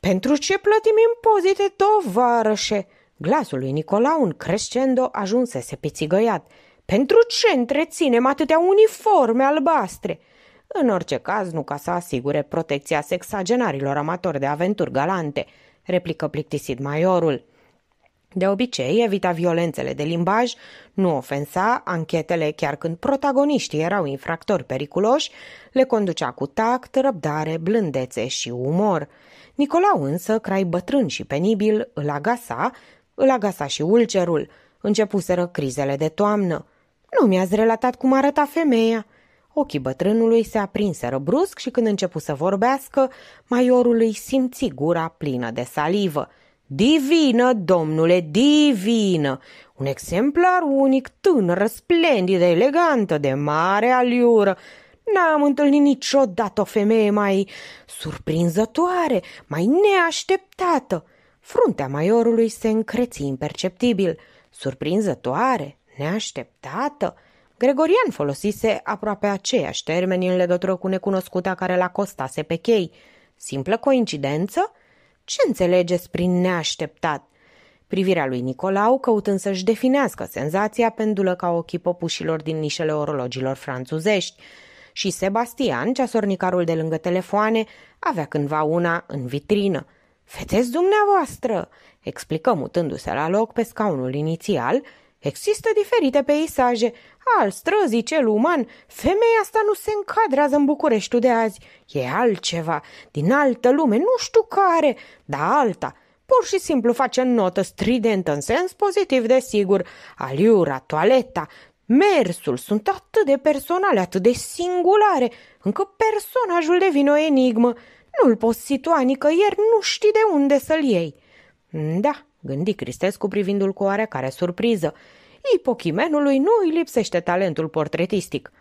Pentru ce plătim impozite, tovarășe? Glasul lui Nicolau în crescendo ajunsese pițigăiat. Pentru ce întreținem atâtea uniforme albastre? În orice caz, nu ca să asigure protecția sexagenarilor amatori de aventuri galante, replică plictisit maiorul. De obicei, evita violențele de limbaj, nu ofensa, anchetele chiar când protagoniștii erau infractori periculoși, le conducea cu tact, răbdare, blândețe și umor. Nicolau însă, crai bătrân și penibil, îl agasa, îl agasa și ulcerul. Începuseră crizele de toamnă. Nu mi-ați relatat cum arăta femeia. Ochii bătrânului se aprinseră brusc și când începu să vorbească, maiorul îi simți gura plină de salivă – Divină, domnule, divină! Un exemplar unic, tânără, splendidă, elegantă, de mare aliură. N-am întâlnit niciodată o femeie mai surprinzătoare, mai neașteptată. Fruntea maiorului se încreți imperceptibil. Surprinzătoare, neașteptată. Gregorian folosise aproape aceiași termeni în legătură cu necunoscuta care l-a costase pe chei. Simplă coincidență? Ce înțelegeți prin neașteptat? Privirea lui Nicolau, căutând să-și definească senzația, pendulă ca ochii păpușilor din nișele orologilor franțuzești. Și Sebastian, ceasornicarul de lângă telefoane, avea cândva una în vitrină. Feteți dumneavoastră!" explică mutându-se la loc pe scaunul inițial Există diferite peisaje, al străzii, cel uman, femeia asta nu se încadrează în Bucureștiul de azi. E altceva, din altă lume, nu știu care, dar alta. Pur și simplu face notă stridentă în sens pozitiv, desigur. Aliura, toaleta, mersul sunt atât de personale, atât de singulare, încă personajul devine o enigmă. Nu-l poți situa nicăieri, nu știi de unde să-l iei. Da, gândi Cristescu privindul cu oarecare surpriză. Ipochimenului nu îi lipsește talentul portretistic.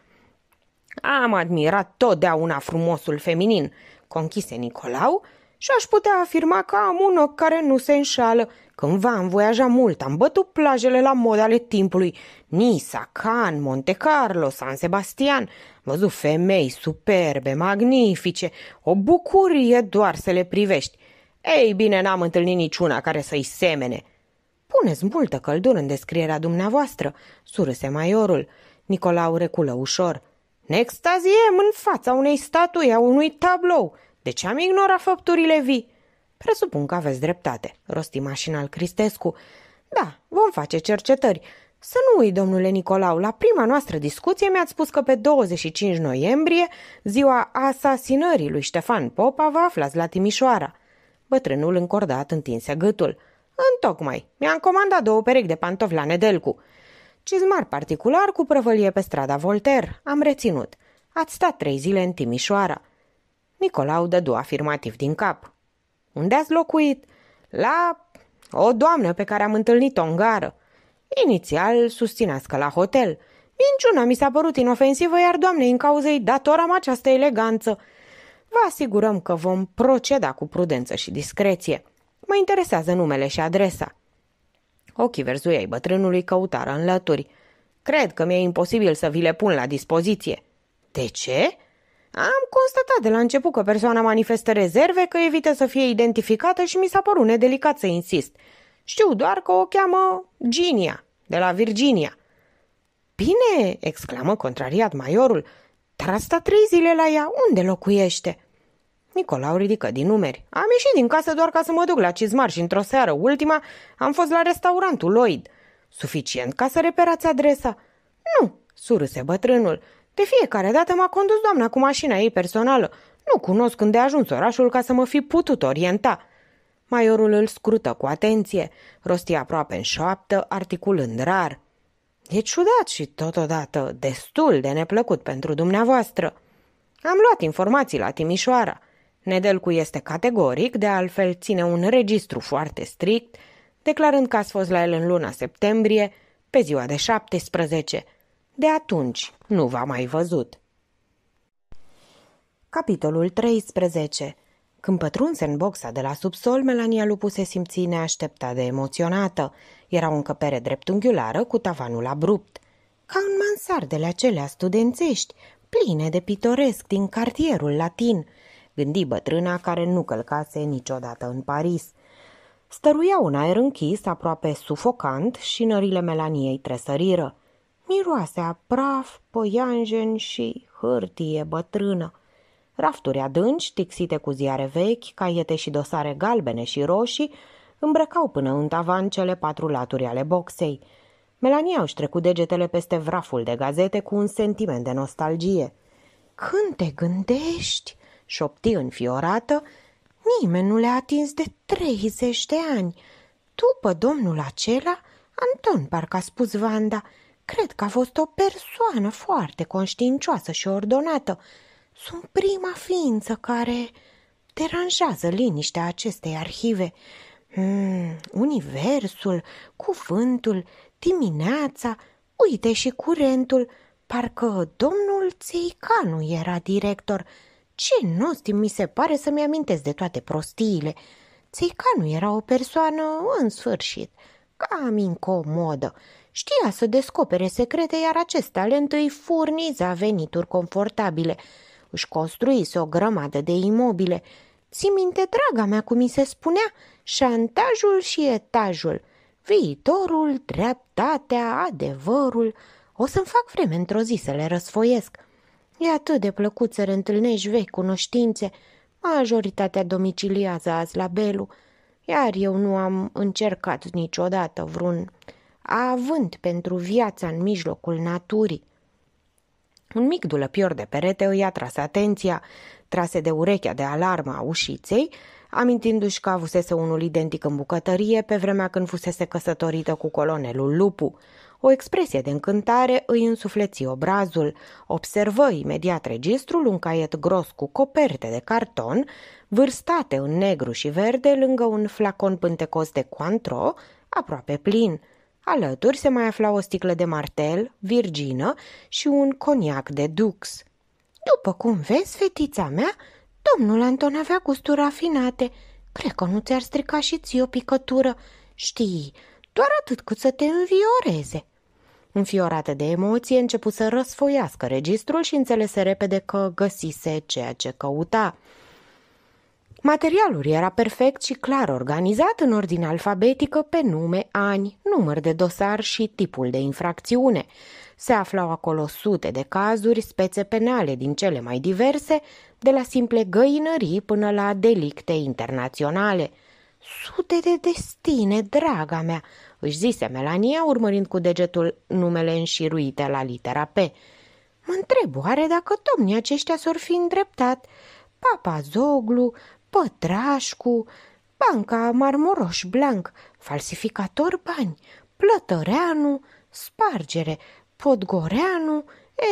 Am admirat totdeauna frumosul feminin, conchise Nicolau, și aș putea afirma că am un ochi care nu se înșală. Cândva am voiaja mult, am bătut plajele la mod ale timpului. Nisa, Can, Monte Carlo, San Sebastian. Am văzut femei superbe, magnifice, o bucurie doar să le privești. Ei bine, n-am întâlnit niciuna care să-i semene – Puneți multă căldură în descrierea dumneavoastră, surâse maiorul. Nicolau reculă ușor. Ne extaziem în fața unei statui, a unui tablou. De ce am ignorat făpturile vii? Presupun că aveți dreptate, rosti mașinal Cristescu. Da, vom face cercetări. Să nu uit, domnule Nicolau, la prima noastră discuție mi-ați spus că pe 25 noiembrie, ziua asasinării lui Ștefan Popa, vă aflați la Timișoara. Bătrânul încordat întinse gâtul. Întocmai, mi-am comandat două perechi de pantofi la Nedelcu. Cizmar particular cu prăvălie pe strada Voltaire, am reținut. Ați stat trei zile în Timișoara. Nicolau dădu afirmativ din cap. Unde ați locuit? La o doamnă pe care am întâlnit-o în gară. Inițial susțineați că la hotel. Minciuna mi s-a părut inofensivă, iar doamnei în cauză îi datoram această eleganță. Vă asigurăm că vom proceda cu prudență și discreție. Mă interesează numele și adresa. Ochii verzui ai bătrânului căutară în lături. Cred că mi-e imposibil să vi le pun la dispoziție. De ce? Am constatat de la început că persoana manifestă rezerve, că evită să fie identificată și mi s-a părut nedelicat să insist. Știu doar că o cheamă Ginia, de la Virginia. Bine, exclamă contrariat maiorul, dar asta trei zile la ea, unde locuiește? Nicolau ridică din numeri. Am ieșit din casă doar ca să mă duc la cizmar și într-o seară ultima am fost la restaurantul Lloyd. Suficient ca să reperați adresa? Nu, surâse bătrânul. De fiecare dată m-a condus doamna cu mașina ei personală. Nu cunosc unde de ajuns orașul ca să mă fi putut orienta. Maiorul îl scrută cu atenție, rosti aproape în șoaptă, articulând rar. E ciudat și totodată destul de neplăcut pentru dumneavoastră. Am luat informații la Timișoara – Nedelcu este categoric, de altfel ține un registru foarte strict, declarând că s-a fost la el în luna septembrie, pe ziua de 17. De atunci nu v-a mai văzut. Capitolul 13 când pătrunse în boxa de la subsol, Melania Lupu se simți neașteptat de emoționată. Era o încăpere dreptunghiulară cu tavanul abrupt. Ca în mansardele acelea studențești, pline de pitoresc din cartierul latin – gândi bătrâna care nu călcase niciodată în Paris. Stăruia un aer închis, aproape sufocant, și nările Melaniei tresăriră. Miroase a praf, păianjen și hârtie bătrână. Rafturi adânci, tixite cu ziare vechi, caiete și dosare galbene și roșii, îmbrăcau până în tavan cele patru laturi ale boxei. Melania își trecut degetele peste vraful de gazete cu un sentiment de nostalgie. Când te gândești șopti înfiorată, nimeni nu le-a atins de 30 de ani. După domnul acela, Anton, parcă a spus Vanda, cred că a fost o persoană foarte conștiincioasă și ordonată. Sunt prima ființă care deranjează liniștea acestei arhive. Mm, universul, cuvântul, dimineața, uite și curentul, parcă domnul Țeicanu era director – ce nu mi se pare să-mi amintesc de toate prostiile? nu era o persoană, în sfârșit, cam incomodă. Știa să descopere secrete, iar acest talent îi furniza venituri confortabile. Își construise o grămadă de imobile. Ți minte, draga mea, cum mi se spunea, șantajul și etajul. Viitorul, dreptatea, adevărul. O să-mi fac vreme într-o zi să le răsfoiesc. E atât de plăcut să reîntâlnești vechi cunoștințe. Majoritatea domiciliază azi la Belu, iar eu nu am încercat niciodată vreun avânt pentru viața în mijlocul naturii. Un mic dulăpior de perete îi atras atenția, trase de urechea de alarmă a ușiței, amintindu-și că avusese unul identic în bucătărie pe vremea când fusese căsătorită cu colonelul Lupu. O expresie de încântare îi însufleți obrazul. Observă imediat registrul un caiet gros cu coperte de carton, vârstate în negru și verde lângă un flacon pântecos de coantro, aproape plin. Alături se mai afla o sticlă de martel, virgină și un coniac de dux. După cum vezi, fetița mea, domnul Anton avea gusturi rafinate. Cred că nu ți-ar strica și ție o picătură. Știi, doar atât cât să te învioreze. Înfiorată de emoție, începu să răsfoiască registrul și înțelese repede că găsise ceea ce căuta. Materialul era perfect și clar organizat în ordine alfabetică pe nume, ani, număr de dosar și tipul de infracțiune. Se aflau acolo sute de cazuri, spețe penale din cele mai diverse, de la simple găinării până la delicte internaționale – Sute de destine, draga mea, își zise Melania, urmărind cu degetul numele înșiruite la litera P. Mă întreb oare dacă domnii aceștia s-or fi îndreptat. Papa Zoglu, Pătrașcu, Banca Marmoroș Blanc, Falsificator Bani, Plătăreanu, Spargere, Podgoreanu,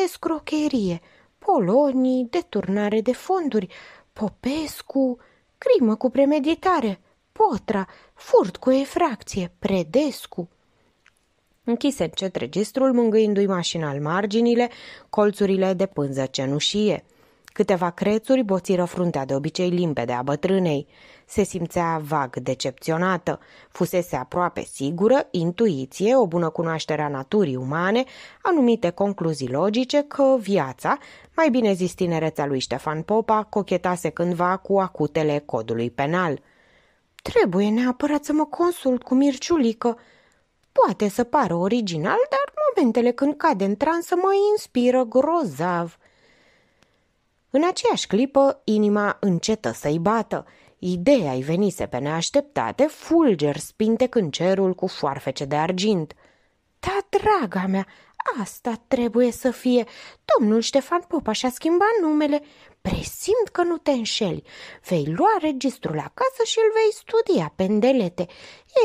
Escrocherie, Polonii, Deturnare de fonduri, Popescu, Crimă cu premeditare, Potra, furt cu efracție, Predescu. Închise încet registrul, mângâindu-i mașinal marginile, colțurile de pânză cenușie. Câteva crețuri boțiră fruntea de obicei limpede a bătrânei. Se simțea vag decepționată. Fusese aproape sigură, intuiție, o bună cunoaștere a naturii umane, anumite concluzii logice că viața, mai bine zis tinerețea lui Ștefan Popa, cochetase cândva cu acutele codului penal – Trebuie neapărat să mă consult cu Mirciulică. Poate să pară original, dar momentele când cade în transă mă inspiră grozav. În aceeași clipă, inima încetă să-i bată. Ideea i venise pe neașteptate, fulger spintec în cerul cu foarfece de argint. Da, draga mea, asta trebuie să fie. Domnul Ștefan Popa și-a schimbat numele. Presimt că nu te înșeli. Vei lua registrul acasă și îl vei studia, îndelete.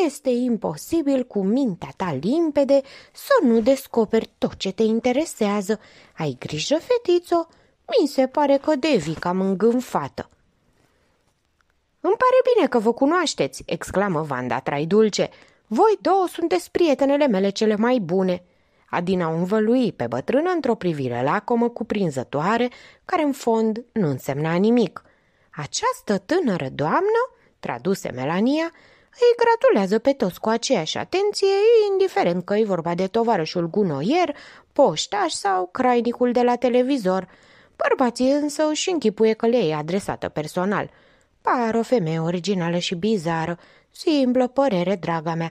Este imposibil cu mintea ta limpede să nu descoperi tot ce te interesează. Ai grijă, fetițo? Mi se pare că devii cam îngânfată. Îmi pare bine că vă cunoașteți, exclamă Vanda Trai Dulce. Voi două sunteți prietenele mele cele mai bune. Adina o învălui pe bătrână într-o privire lacomă cuprinzătoare, care în fond nu însemna nimic. Această tânără doamnă, traduse Melania, îi gratulează pe toți cu aceeași atenție, indiferent că e vorba de tovarășul gunoier, poștaș sau crainicul de la televizor. Bărbații însă își închipuie că le e adresată personal. Par o femeie originală și bizară, simplă părere, draga mea,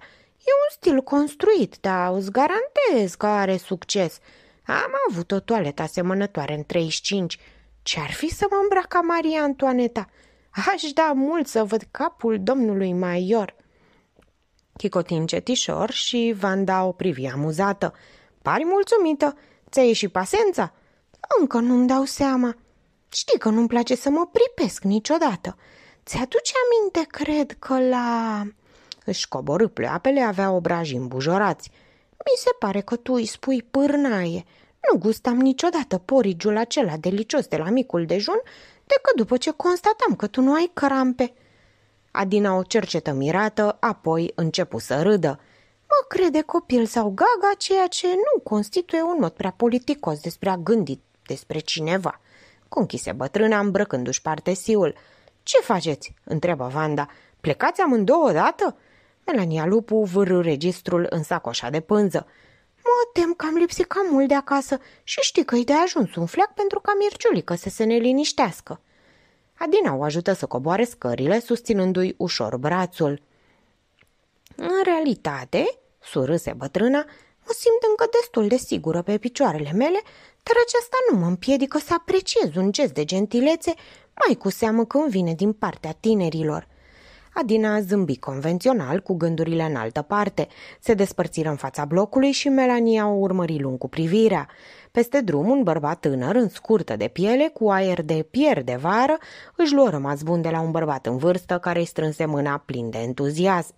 E un stil construit, dar îți garantez că are succes. Am avut o toaletă asemănătoare în 35. Ce-ar fi să mă îmbrac ca Maria Antoaneta? Aș da mult să văd capul domnului Maior. Chicotin cetișor și Vanda o privi amuzată. Pari mulțumită, ți-a ieșit pasența? Încă nu-mi dau seama. Știi că nu-mi place să mă pripesc niciodată. Ți-aduce aminte, cred că la... Își coborâ pleoapele, avea obraji îmbujorați. Mi se pare că tu îi spui pârnaie. Nu gustam niciodată porigiul acela delicios de la micul dejun, decât după ce constatam că tu nu ai crampe. Adina o cercetă mirată, apoi începu să râdă. Mă crede copil sau gaga, ceea ce nu constituie un mod prea politicos despre a gândi despre cineva. Conchise bătrâna îmbrăcându-și partesiul. Ce faceți?" întrebă Vanda. Plecați amândouă odată?" Melania Lupu vârâ registrul în sacoșa de pânză. Mă tem că am lipsit cam mult de acasă și știi că-i de ajuns un fleac pentru ca Mirciulică să se neliniștească. Adina o ajută să coboare scările, susținându-i ușor brațul. În realitate, surâse bătrâna, mă simt încă destul de sigură pe picioarele mele, dar aceasta nu mă împiedică să apreciez un gest de gentilețe, mai cu seamă când vine din partea tinerilor. Adina zâmbi convențional, cu gândurile în altă parte. Se despărțiră în fața blocului și Melania o urmări lung cu privirea. Peste drum, un bărbat tânăr, în scurtă de piele, cu aer de pier de vară, își luă rămas bun de la un bărbat în vârstă care îi strânse mâna plin de entuziasm.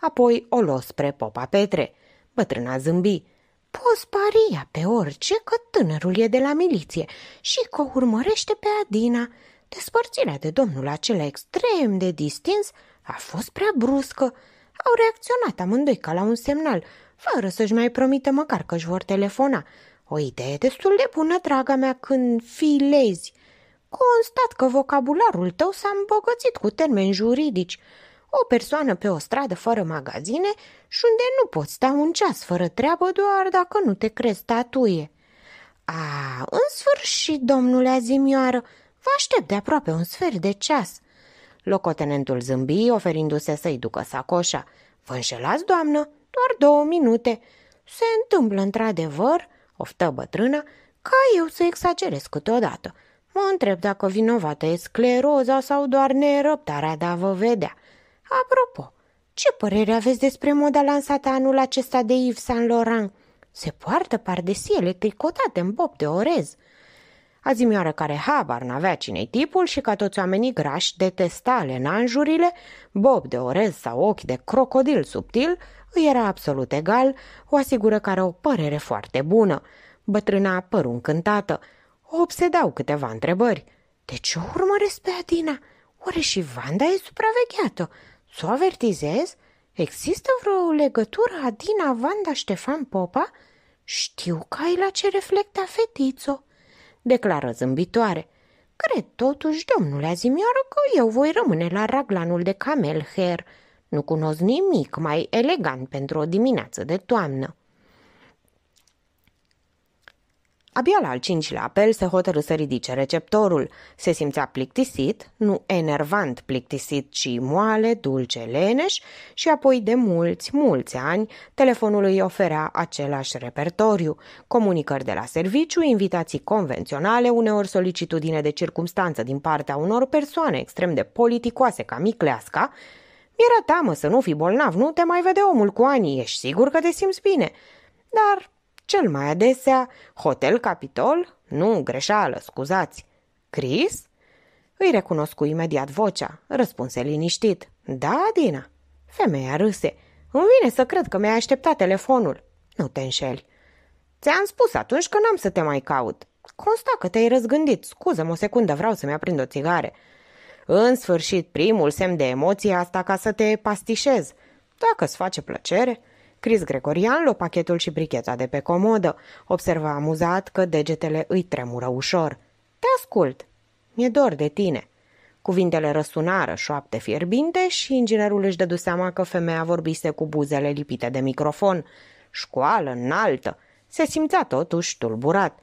Apoi o luă spre popa Petre. Bătrâna zâmbi. Poți paria pe orice că tânărul e de la miliție și că o urmărește pe Adina. Despărțirea de domnul acela extrem de distins a fost prea bruscă. Au reacționat amândoi ca la un semnal, fără să-și mai promită măcar că își vor telefona. O idee destul de bună, draga mea, când filezi. lezi. Constat că vocabularul tău s-a îmbogățit cu termeni juridici. O persoană pe o stradă fără magazine și unde nu poți sta un ceas fără treabă doar dacă nu te crezi tatuie. A, în sfârșit, domnule Azimioară, vă aștept de aproape un sfert de ceas – Locotenentul zâmbi, oferindu-se să-i ducă sacoșa. Vă înșelați, doamnă? Doar două minute. Se întâmplă într-adevăr, oftă bătrâna, ca eu să exagerez câteodată. Mă întreb dacă vinovată e scleroza sau doar nerăbdarea de a vă vedea. Apropo, ce părere aveți despre moda lansată anul acesta de Yves Saint Laurent? Se poartă pardesiele tricotate în bob de orez – azimioară care habar n-avea cine tipul și ca toți oamenii grași detesta lenanjurile, bob de orez sau ochi de crocodil subtil, îi era absolut egal, o asigură că are o părere foarte bună. Bătrâna a păru încântată. O obsedau câteva întrebări. De ce o urmăresc pe Adina? Oare și Vanda e supravegheată? Să o avertizez? Există vreo legătură Adina Vanda Ștefan Popa? Știu că ai la ce reflecta fetițo declară zâmbitoare. Cred totuși, domnule Azimioară, că eu voi rămâne la raglanul de camel her. Nu cunosc nimic mai elegant pentru o dimineață de toamnă. Abia la al cincilea apel se hotărâ să ridice receptorul. Se simțea plictisit, nu enervant plictisit, ci moale, dulce, leneș și apoi de mulți, mulți ani telefonul îi oferea același repertoriu. Comunicări de la serviciu, invitații convenționale, uneori solicitudine de circumstanță din partea unor persoane extrem de politicoase ca Micleasca, mi-era teamă să nu fi bolnav, nu te mai vede omul cu ani, ești sigur că te simți bine. Dar cel mai adesea Hotel Capitol, nu greșeală, scuzați. Cris? Îi recunosc cu imediat vocea, răspunse liniștit. Da, Dina. Femeia râse. Îmi vine să cred că mi-ai așteptat telefonul. Nu te înșeli. Ți-am spus atunci că n-am să te mai caut. Consta că te-ai răzgândit. Scuză-mă o secundă, vreau să-mi aprind o țigare. În sfârșit, primul semn de emoție asta ca să te pastișez. Dacă îți face plăcere. Cris Gregorian lua pachetul și bricheta de pe comodă. Observa amuzat că degetele îi tremură ușor. Te ascult. Mi-e dor de tine. Cuvintele răsunară, șoapte fierbinte și inginerul își dădu seama că femeia vorbise cu buzele lipite de microfon. Școală înaltă. Se simțea totuși tulburat.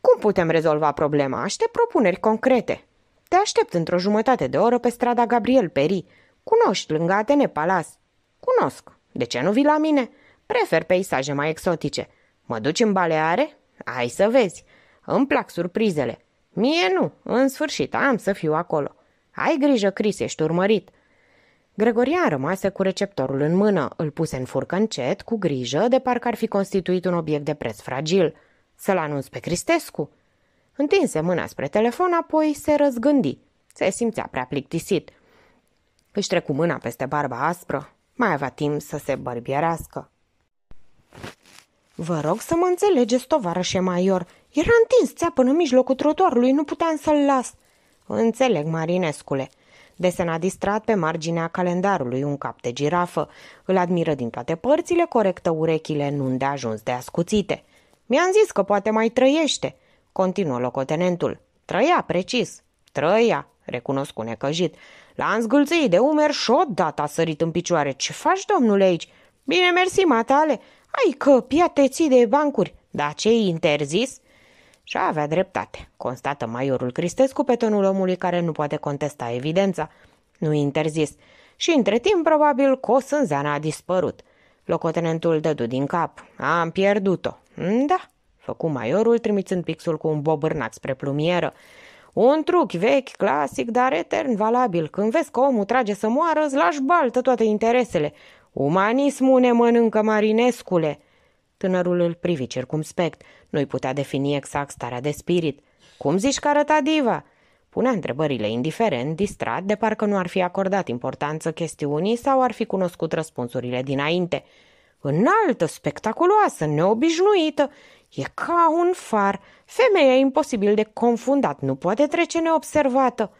Cum putem rezolva problema? Aștept propuneri concrete. Te aștept într-o jumătate de oră pe strada Gabriel Peri. Cunoști lângă Atene Palas. Cunosc, de ce nu vii la mine? Prefer peisaje mai exotice. Mă duci în baleare? Hai să vezi. Îmi plac surprizele. Mie nu, în sfârșit am să fiu acolo. Ai grijă, Cris, ești urmărit. Gregorian rămase cu receptorul în mână, îl puse în furcă încet, cu grijă, de parcă ar fi constituit un obiect de preț fragil. Să-l anunț pe Cristescu. Întinse mâna spre telefon, apoi se răzgândi. Se simțea prea plictisit. Își trecu mâna peste barba aspră, mai avea timp să se bărbierească. Vă rog să mă înțelegeți, tovarășe major. Era întins țeapă în mijlocul trotuarului, nu puteam să-l las. Înțeleg, Marinescule. Desena distrat pe marginea calendarului un cap de girafă. Îl admiră din toate părțile, corectă urechile, nu de ajuns de ascuțite. Mi-am zis că poate mai trăiește, continuă locotenentul. Trăia, precis, trăia recunoscu necăjit. L-a înzgâlțit de umer și odată a sărit în picioare. Ce faci, domnule, aici? Bine, mersi, matale. Ai că pia ții de bancuri. Dar ce interzis? Și avea dreptate, constată maiorul Cristescu pe tonul omului care nu poate contesta evidența. Nu interzis. Și între timp, probabil, Cosânzeana a dispărut. Locotenentul dădu din cap. Am pierdut-o. Da, făcu maiorul, trimițând pixul cu un bobârnac spre plumieră. Un truc vechi, clasic, dar etern valabil. Când vezi că omul trage să moară, îți lași baltă toate interesele. Umanismul ne mănâncă, Marinescule!" Tânărul îl privi circumspect. Nu-i putea defini exact starea de spirit. Cum zici că arăta diva?" Punea întrebările indiferent, distrat, de parcă nu ar fi acordat importanță chestiunii sau ar fi cunoscut răspunsurile dinainte. Înaltă, spectaculoasă, neobișnuită, e ca un far. Femeia e imposibil de confundat, nu poate trece neobservată.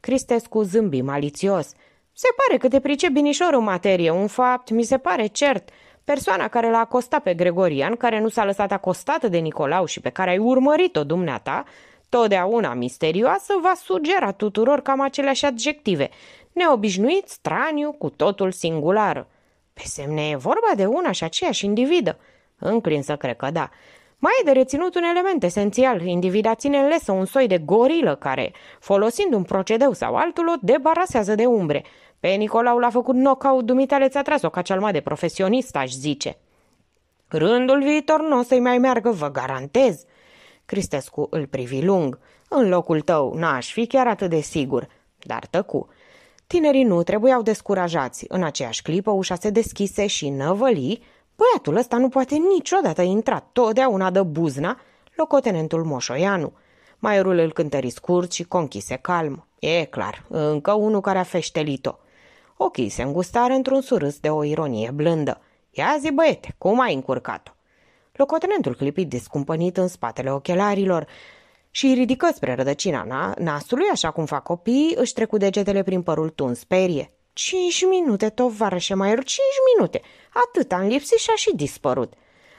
Cristescu zâmbi malițios. Se pare că te pricepi binișor în materie, un fapt, mi se pare cert. Persoana care l-a acostat pe Gregorian, care nu s-a lăsat acostată de Nicolau și pe care ai urmărit-o dumneata, totdeauna misterioasă, va sugera tuturor cam aceleași adjective, neobișnuit, straniu, cu totul singular. Pe semne, e vorba de una și aceeași individă. Înclin să cred că da. Mai e de reținut un element esențial. Individa ține în lesă un soi de gorilă care, folosind un procedeu sau altul, o debarasează de umbre. Pe Nicolau l-a făcut knockout, dumitale ți-a tras-o ca cel mai de profesionist, aș zice. Rândul viitor nu o să-i mai meargă, vă garantez. Cristescu îl privi lung. În locul tău n-aș fi chiar atât de sigur, dar tăcu. Tinerii nu trebuiau descurajați. În aceeași clipă ușa se deschise și năvăli Băiatul ăsta nu poate niciodată intra, totdeauna dă buzna, locotenentul Moșoianu. Maiorul îl cântări scurt și conchise calm. E clar, încă unul care a feștelit-o. Ochii se îngustară într-un surâs de o ironie blândă. Ia zi, băiete, cum ai încurcat-o? Locotenentul clipit descumpănit în spatele ochelarilor și ridică spre rădăcina nasului, așa cum fac copiii, își trecu degetele prin părul tuns perie. Cinci minute, tovarășe maior, cinci minute. Atât am lipsit și a și dispărut.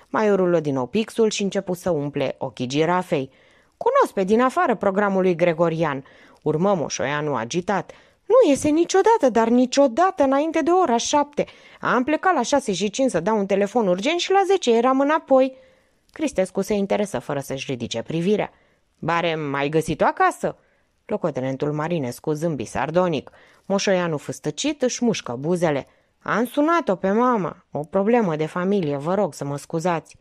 Maiorul luă din nou pixul și început să umple ochii girafei. Cunosc pe din afară programul lui Gregorian. Urmă moșoianul agitat. Nu iese niciodată, dar niciodată înainte de ora șapte. Am plecat la șase și cinci să dau un telefon urgent și la zece eram înapoi. Cristescu se interesă fără să-și ridice privirea. Bare, mai găsit-o acasă?" Locotenentul Marinescu zâmbi sardonic. Moșoianu fâstăcit își mușcă buzele. Am sunat-o pe mama. O problemă de familie, vă rog să mă scuzați.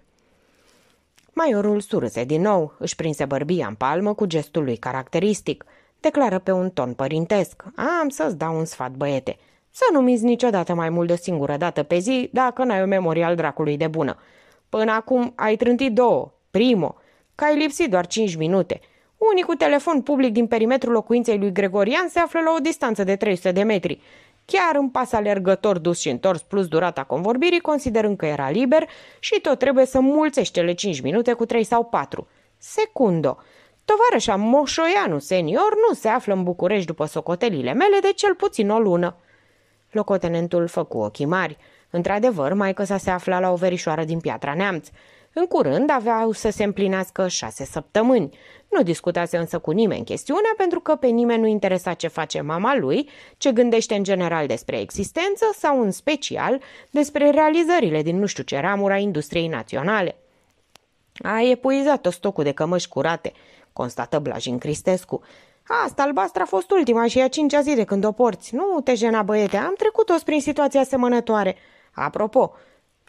Maiorul surâse din nou, își prinse bărbia în palmă cu gestul lui caracteristic. Declară pe un ton părintesc. Am să-ți dau un sfat, băiete. Să nu miți niciodată mai mult de o singură dată pe zi dacă n-ai o memorie al dracului de bună. Până acum ai trântit două, primo, că ai lipsit doar cinci minute – Unicul telefon public din perimetrul locuinței lui Gregorian se află la o distanță de 300 de metri. Chiar în pas alergător dus și întors plus durata convorbirii, considerând că era liber și tot trebuie să mulțești cele 5 minute cu 3 sau 4. Secundo. Tovarășa Moșoianu senior nu se află în București după socotelile mele de cel puțin o lună. Locotenentul făcu ochii mari. Într-adevăr, mai că se afla la o verișoară din Piatra Neamț. În curând aveau să se împlinească șase săptămâni. Nu discutase însă cu nimeni chestiunea pentru că pe nimeni nu interesa ce face mama lui, ce gândește în general despre existență sau în special despre realizările din nu știu ce ramura industriei naționale. A epuizat o stocul de cămăși curate, constată Blajin Cristescu. Asta albastră a fost ultima și a cincea zi de când o porți. Nu te jena, băiete, am trecut toți prin situații asemănătoare. Apropo,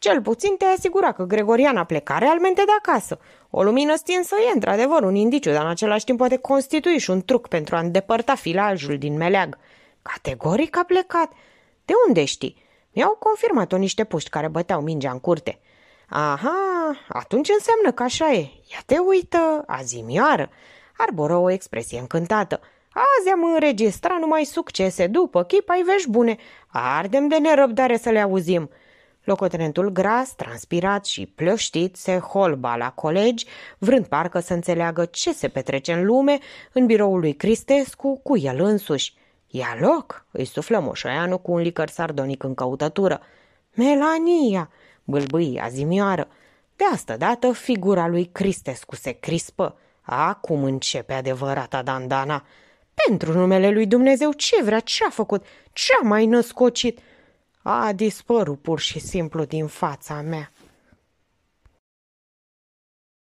cel puțin te asigura că Gregoriana plecat realmente de acasă. O lumină stinsă e într-adevăr un indiciu, dar în același timp poate constitui și un truc pentru a îndepărta filajul din meleag. Categoric a plecat. De unde știi? Mi-au confirmat-o niște puști care băteau mingea în curte. Aha, atunci înseamnă că așa e. Ia te uită, Azi mioară. Arboră o expresie încântată. Azi am înregistrat numai succese, după chip ai vești bune. Ardem de nerăbdare să le auzim. Locotenentul gras, transpirat și plăștit se holba la colegi, vrând parcă să înțeleagă ce se petrece în lume în biroul lui Cristescu cu el însuși. Ia loc, îi suflă Moșoianu cu un licăr sardonic în căutătură. Melania, bâlbâie azimioară. De asta dată figura lui Cristescu se crispă. Acum începe adevărata dandana. Pentru numele lui Dumnezeu, ce vrea, ce a făcut, ce a mai născocit – a dispărut pur și simplu din fața mea.